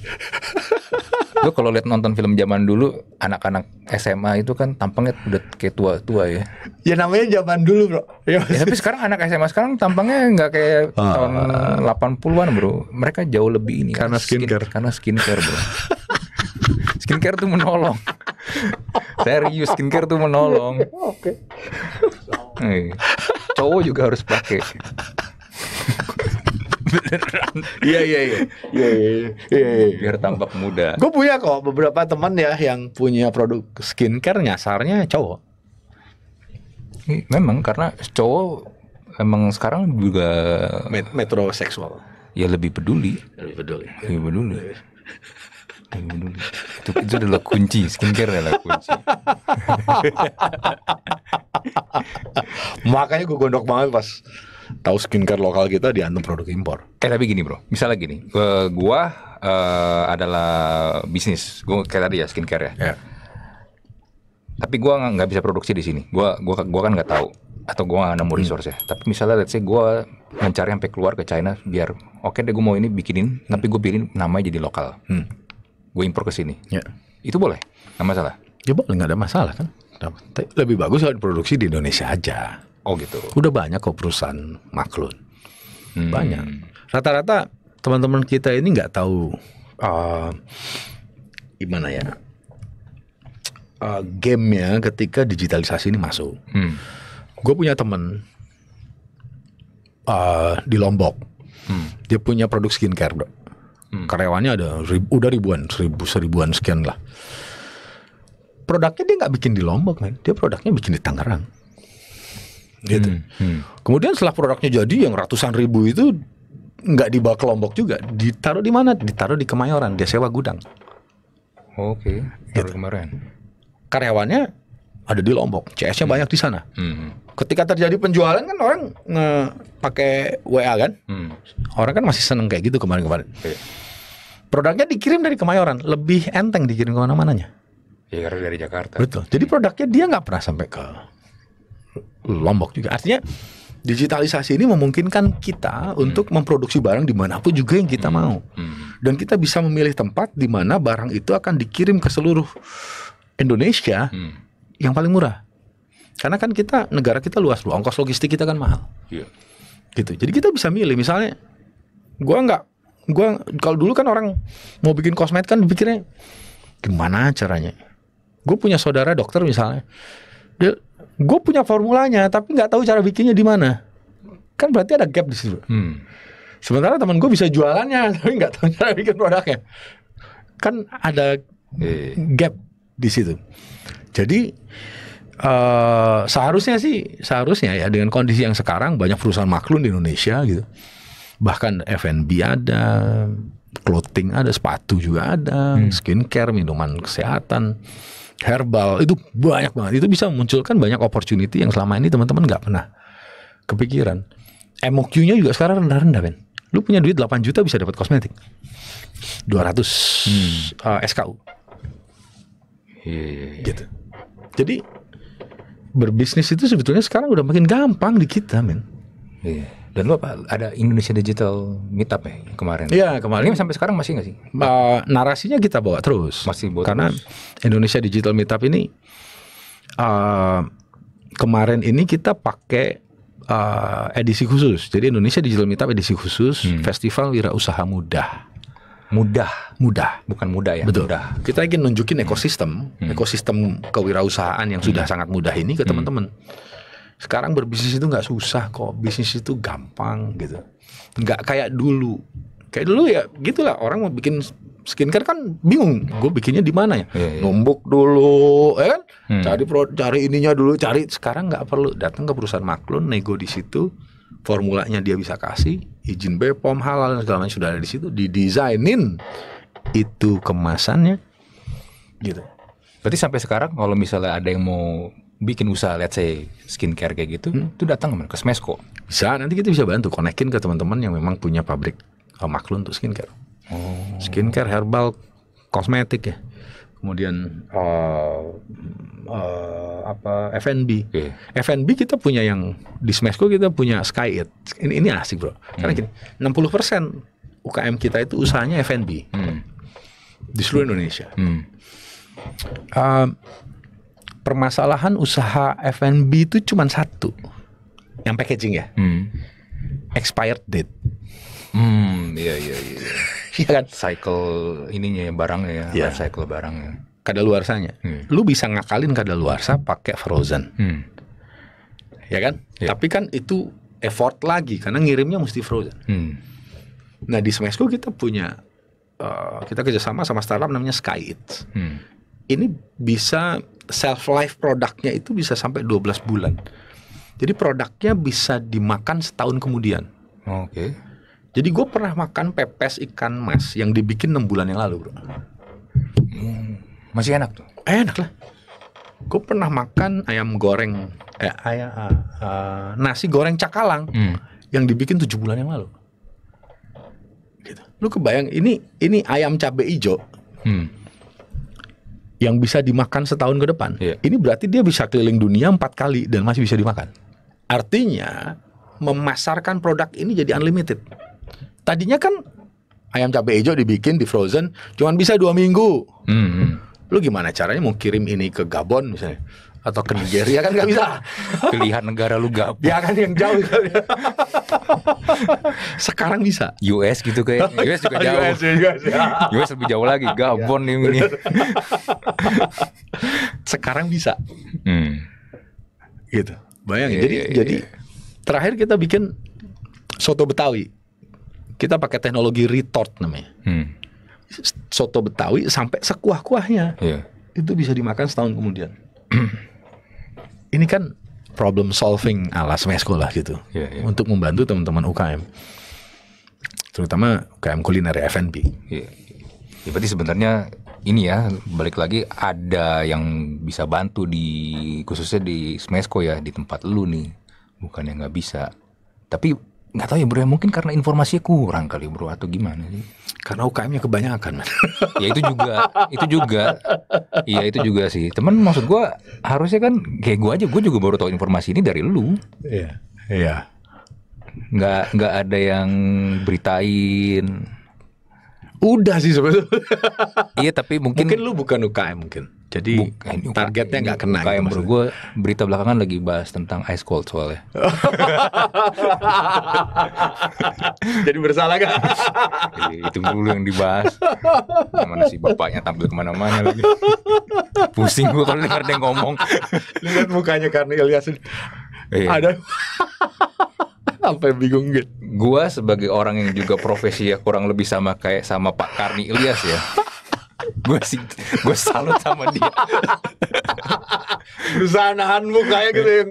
Lu kalau lihat nonton film zaman dulu anak-anak SMA itu kan tampangnya udah kayak tua-tua ya. Ya namanya zaman dulu, Bro. Ya, ya tapi sekarang anak SMA sekarang tampangnya nggak kayak ah. tahun 80-an, Bro. Mereka jauh lebih ini karena skincare. Skin, karena skincare, Bro. [laughs] skincare tuh menolong. [laughs] Serius skincare tuh menolong. Oke. Okay. Iya. Cowok juga harus pakai. [laughs] Iya iya iya. iya iya iya. Iya Biar tampak muda. Gue punya kok beberapa teman ya yang punya produk skincare nyasarnya cowok. Memang karena cowok emang sekarang juga metro seksual. Ya lebih peduli. Lebih peduli. Lebih peduli. Lebih peduli. itu, itu adalah kunci skincare adalah kunci. [laughs] Makanya gue gondok banget pas tahu skincare lokal kita diantum produk impor. Eh tapi gini bro, misalnya gini, gue gua uh, adalah bisnis, gua kayak tadi ya skincare ya. Yeah. Tapi gua nggak bisa produksi di sini. Gua gua gua kan nggak tahu atau gua nggak nemu resource ya. Hmm. Tapi misalnya let's say gua mencari sampai keluar ke China biar oke okay deh gua mau ini bikinin, hmm. tapi gua pilih namanya jadi lokal. Hmm. Gue impor ke sini. Yeah. Itu boleh, nggak masalah. Ya boleh, nggak ada masalah kan. lebih bagus kalau diproduksi di Indonesia aja. Oh gitu. Udah banyak kok perusahaan maklun. Hmm. Banyak. Rata-rata teman-teman kita ini nggak tahu uh, gimana ya uh, gamenya ketika digitalisasi ini masuk. Hmm. Gue punya temen uh, di Lombok, hmm. dia punya produk skincare, bro. Hmm. Karyawannya ada ribu, udah ribuan, seribu, seribuan sekian lah. Produknya dia nggak bikin di Lombok, man. dia produknya bikin di Tangerang gitu. Hmm, hmm. Kemudian setelah produknya jadi yang ratusan ribu itu nggak dibawa ke Lombok juga, ditaruh di mana? Ditaruh di Kemayoran, dia sewa gudang. Oke, okay, gitu. kemarin. Karyawannya ada di Lombok, CS-nya hmm. banyak di sana. Hmm, hmm. Ketika terjadi penjualan kan orang nge pakai WA kan, hmm. orang kan masih seneng kayak gitu kemarin-kemarin. Iya. Produknya dikirim dari Kemayoran, lebih enteng dikirim ke mana-mana mananya Iya karena dari Jakarta. Betul. Jadi produknya dia nggak pernah sampai ke Lombok juga. Artinya digitalisasi ini memungkinkan kita hmm. untuk memproduksi barang dimanapun juga yang kita hmm. mau. Hmm. Dan kita bisa memilih tempat di mana barang itu akan dikirim ke seluruh Indonesia hmm. yang paling murah. Karena kan kita negara kita luas loh, ongkos logistik kita kan mahal. Yeah. Gitu. Jadi kita bisa milih misalnya gua nggak gua kalau dulu kan orang mau bikin kosmet kan pikirnya gimana caranya? Gue punya saudara dokter misalnya. Dia gue punya formulanya tapi nggak tahu cara bikinnya di mana kan berarti ada gap di situ hmm. sementara teman gue bisa jualannya [laughs] tapi nggak tahu cara bikin produknya kan ada iya. gap di situ jadi uh, seharusnya sih seharusnya ya dengan kondisi yang sekarang banyak perusahaan maklun di Indonesia gitu bahkan F&B ada clothing ada sepatu juga ada hmm. skincare minuman kesehatan herbal itu banyak banget itu bisa munculkan banyak opportunity yang selama ini teman-teman nggak pernah kepikiran MOQ-nya juga sekarang rendah-rendah kan lu punya duit 8 juta bisa dapat kosmetik 200 hmm. uh, eh, SKU iya, iya, iya. gitu jadi berbisnis itu sebetulnya sekarang udah makin gampang di kita men yeah. Dan lu apa? Ada Indonesia Digital Meetup ya kemarin? Iya kemarin. Ini sampai sekarang masih nggak sih? Uh, narasinya kita bawa terus. Masih bawa Karena terus. Indonesia Digital Meetup ini uh, kemarin ini kita pakai uh, edisi khusus. Jadi Indonesia Digital Meetup edisi khusus hmm. Festival Wirausaha Muda, Mudah, mudah, bukan mudah ya. Betul. Mudah. Kita ingin nunjukin ekosistem, hmm. ekosistem kewirausahaan yang hmm. sudah sangat mudah ini ke hmm. teman-teman. Hmm sekarang berbisnis itu nggak susah kok bisnis itu gampang gitu nggak kayak dulu kayak dulu ya gitulah orang mau bikin skincare kan bingung gue bikinnya di mana ya yeah, yeah. numbuk dulu ya kan hmm. cari pro, cari ininya dulu cari sekarang nggak perlu datang ke perusahaan maklun nego di situ formulanya dia bisa kasih izin BPOM halal dan segala macam sudah ada di situ didesainin itu kemasannya gitu berarti sampai sekarang kalau misalnya ada yang mau bikin usaha lihat say skincare kayak gitu hmm. itu datang ke Smesco bisa nanti kita bisa bantu konekin ke teman-teman yang memang punya pabrik uh, eh, maklun untuk skincare oh. skincare herbal kosmetik ya kemudian uh, uh, apa fnb okay. FNB kita punya yang di Smesco kita punya Sky It ini, ini asik bro karena hmm. gini 60% UKM kita itu usahanya fnb hmm. di seluruh Indonesia hmm. Uh, permasalahan usaha F&B itu cuma satu, yang packaging ya, hmm. expired date. Hmm, iya iya iya. [laughs] Ya kan? Cycle ininya ya, barangnya ya, yeah. Iya. cycle barangnya. Kadaluarsanya. Hmm. Lu bisa ngakalin kadaluarsa pakai frozen. Hmm. Ya kan? Yeah. Tapi kan itu effort lagi karena ngirimnya mesti frozen. Hmm. Nah, di Smexco kita punya uh, kita kerjasama sama startup namanya Skyit. Hmm ini bisa self life produknya itu bisa sampai 12 bulan. Jadi produknya bisa dimakan setahun kemudian. Oke. Okay. Jadi gue pernah makan pepes ikan mas yang dibikin enam bulan yang lalu bro. Hmm, masih enak tuh? enak lah. Gue pernah makan ayam goreng, eh, ayam, uh, uh, nasi goreng cakalang hmm. yang dibikin tujuh bulan yang lalu. Gitu. Lu kebayang ini ini ayam cabai hijau. Hmm yang bisa dimakan setahun ke depan. Yeah. Ini berarti dia bisa keliling dunia empat kali dan masih bisa dimakan. Artinya memasarkan produk ini jadi unlimited. Tadinya kan ayam cabai hijau dibikin di frozen cuman bisa dua minggu. Mm -hmm. Lu gimana caranya mau kirim ini ke Gabon misalnya? atau ke Nigeria kan nggak bisa [laughs] pilihan negara lu gak ya kan yang jauh [laughs] sekarang bisa US gitu kayak US [laughs] juga jauh US, US, ya. US lebih jauh lagi Gabon ya. ini sekarang bisa hmm. gitu bayangin yeah, jadi yeah, iya, jadi iya. terakhir kita bikin soto Betawi kita pakai teknologi retort namanya hmm. soto Betawi sampai sekuah kuahnya yeah. itu bisa dimakan setahun kemudian [clears throat] ini kan problem solving ala semester lah gitu yeah, yeah. untuk membantu teman-teman UKM terutama UKM kuliner ya, FNB. Yeah. Ya, berarti sebenarnya ini ya balik lagi ada yang bisa bantu di khususnya di Smesco ya di tempat lu nih bukan yang nggak bisa tapi nggak tahu ya bro ya mungkin karena informasinya kurang kali bro atau gimana sih karena UKM-nya kebanyakan [laughs] ya itu juga itu juga iya itu juga sih temen maksud gue harusnya kan kayak gue aja gue juga baru tahu informasi ini dari lu iya iya nggak nggak ada yang beritain udah sih sebetulnya iya tapi mungkin mungkin lu bukan UKM mungkin jadi Buk, targetnya nggak kena. Kayak gitu, gue berita belakangan lagi bahas tentang ice cold soalnya. [laughs] Jadi bersalah kan? itu dulu yang dibahas. Mana si bapaknya tampil kemana-mana lagi. Pusing gue kalau dengar dia ngomong. Lihat mukanya karena Ilyas. Iya. Ada sampai bingung gitu. Gue sebagai orang yang juga profesi ya kurang lebih sama kayak sama Pak Karni Ilyas ya gue sih gue salut sama dia [laughs] berusaha nahan mukanya gitu yang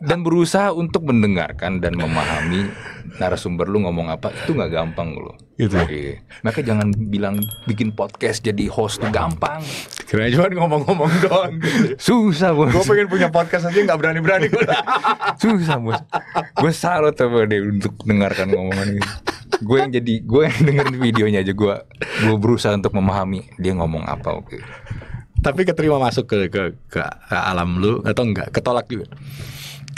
dan berusaha untuk mendengarkan dan memahami narasumber lu ngomong apa itu nggak gampang lo itu Oke. Iya. maka jangan bilang bikin podcast jadi host tuh gampang kira cuma ngomong-ngomong doang susah bos gue pengen punya podcast aja nggak berani berani susah bos gue salut sama dia untuk dengarkan ngomongan gitu gue yang jadi gue yang dengerin videonya aja gue gue berusaha untuk memahami dia ngomong apa oke tapi keterima masuk ke ke, ke alam lu atau enggak ketolak juga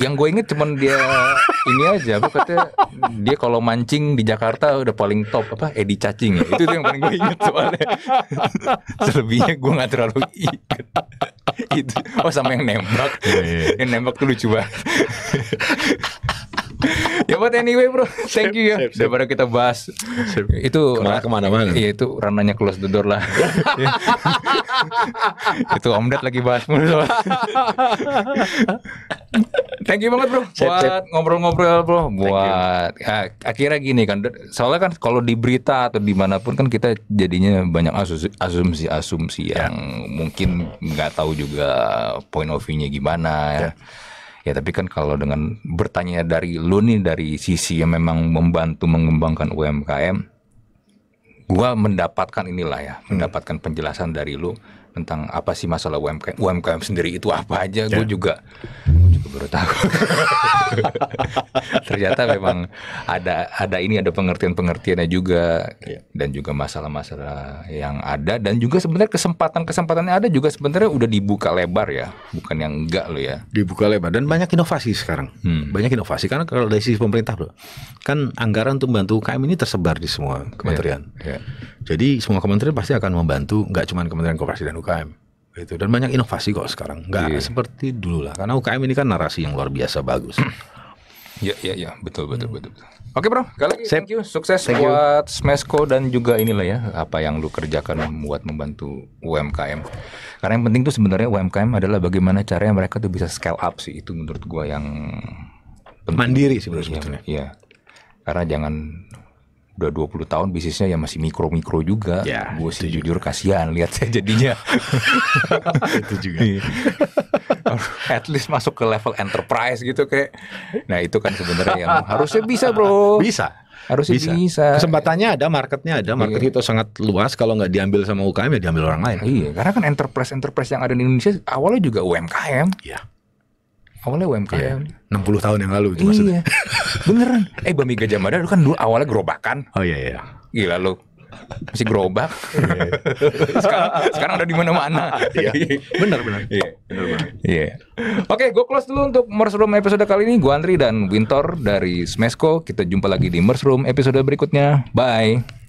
yang gue inget cuman dia ini aja apa katanya dia kalau mancing di Jakarta udah paling top apa Edi Cacing ya itu, yang paling gue inget soalnya [laughs] selebihnya gue gak terlalu inget itu oh sama yang nembak iya, iya. yang nembak tuh lucu banget ya buat anyway bro thank you ya sip, daripada kita bahas itu kemana kemana mana iya itu rananya close the door lah [laughs] itu om lagi bahas thank you banget bro buat ngobrol-ngobrol bro buat ya, akhirnya gini kan soalnya kan kalau di berita atau dimanapun kan kita jadinya banyak asumsi-asumsi yang mungkin nggak tahu juga point of view-nya gimana ya, ya. Ya tapi kan kalau dengan bertanya dari lu nih dari sisi yang memang membantu mengembangkan UMKM, gua mendapatkan inilah ya, hmm. mendapatkan penjelasan dari lu tentang apa sih masalah UMKM UMKM sendiri itu apa aja yeah. gue ya. juga gue juga baru tahu [laughs] ternyata memang ada ada ini ada pengertian pengertiannya juga yeah. dan juga masalah-masalah yang ada dan juga sebenarnya kesempatan kesempatannya ada juga sebenarnya udah dibuka lebar ya bukan yang enggak lo ya dibuka lebar dan banyak inovasi sekarang hmm. banyak inovasi karena kalau dari sisi pemerintah loh kan anggaran untuk membantu UKM ini tersebar di semua ya. kementerian yeah. Yeah. jadi semua kementerian pasti akan membantu nggak cuma kementerian koperasi dan UKM itu dan banyak inovasi kok sekarang nggak yeah. seperti dulu lah karena UKM ini kan narasi yang luar biasa bagus [clears throat] ya ya ya betul betul hmm. betul, betul. Oke bro, kali lagi thank you, sukses thank buat you. Smesco dan juga inilah ya apa yang lu kerjakan buat membantu UMKM. Karena yang penting tuh sebenarnya UMKM adalah bagaimana caranya mereka tuh bisa scale up sih itu menurut gua yang penting. mandiri sih bro sebetulnya. Iya. Ya. Karena jangan udah 20 tahun bisnisnya ya masih mikro-mikro juga. Ya, gue sih jujur kasihan lihat saya jadinya. [laughs] itu juga. Iya. [laughs] At least masuk ke level enterprise gitu kayak. Nah, itu kan sebenarnya yang [laughs] harusnya bisa, Bro. Bisa. Harusnya bisa. bisa. Kesempatannya ada, marketnya ada, iya. market iya. itu sangat luas. Kalau nggak diambil sama UKM ya diambil orang lain. Iya, karena kan enterprise-enterprise yang ada di Indonesia awalnya juga UMKM. Iya awalnya UMKM. Iya, 60 ya? tahun yang lalu itu iya. maksudnya. [laughs] Beneran. Eh Bami Gajah Mada itu kan dulu awalnya gerobakan. Oh iya iya. Gila lu. Masih gerobak. Iya. [laughs] sekarang sekarang ada di mana-mana. iya. bener bener. Iya. bener, Iya. Oke, gue close dulu untuk Room episode kali ini. Gue Andri dan Winter dari Smesco. Kita jumpa lagi di Room episode berikutnya. Bye.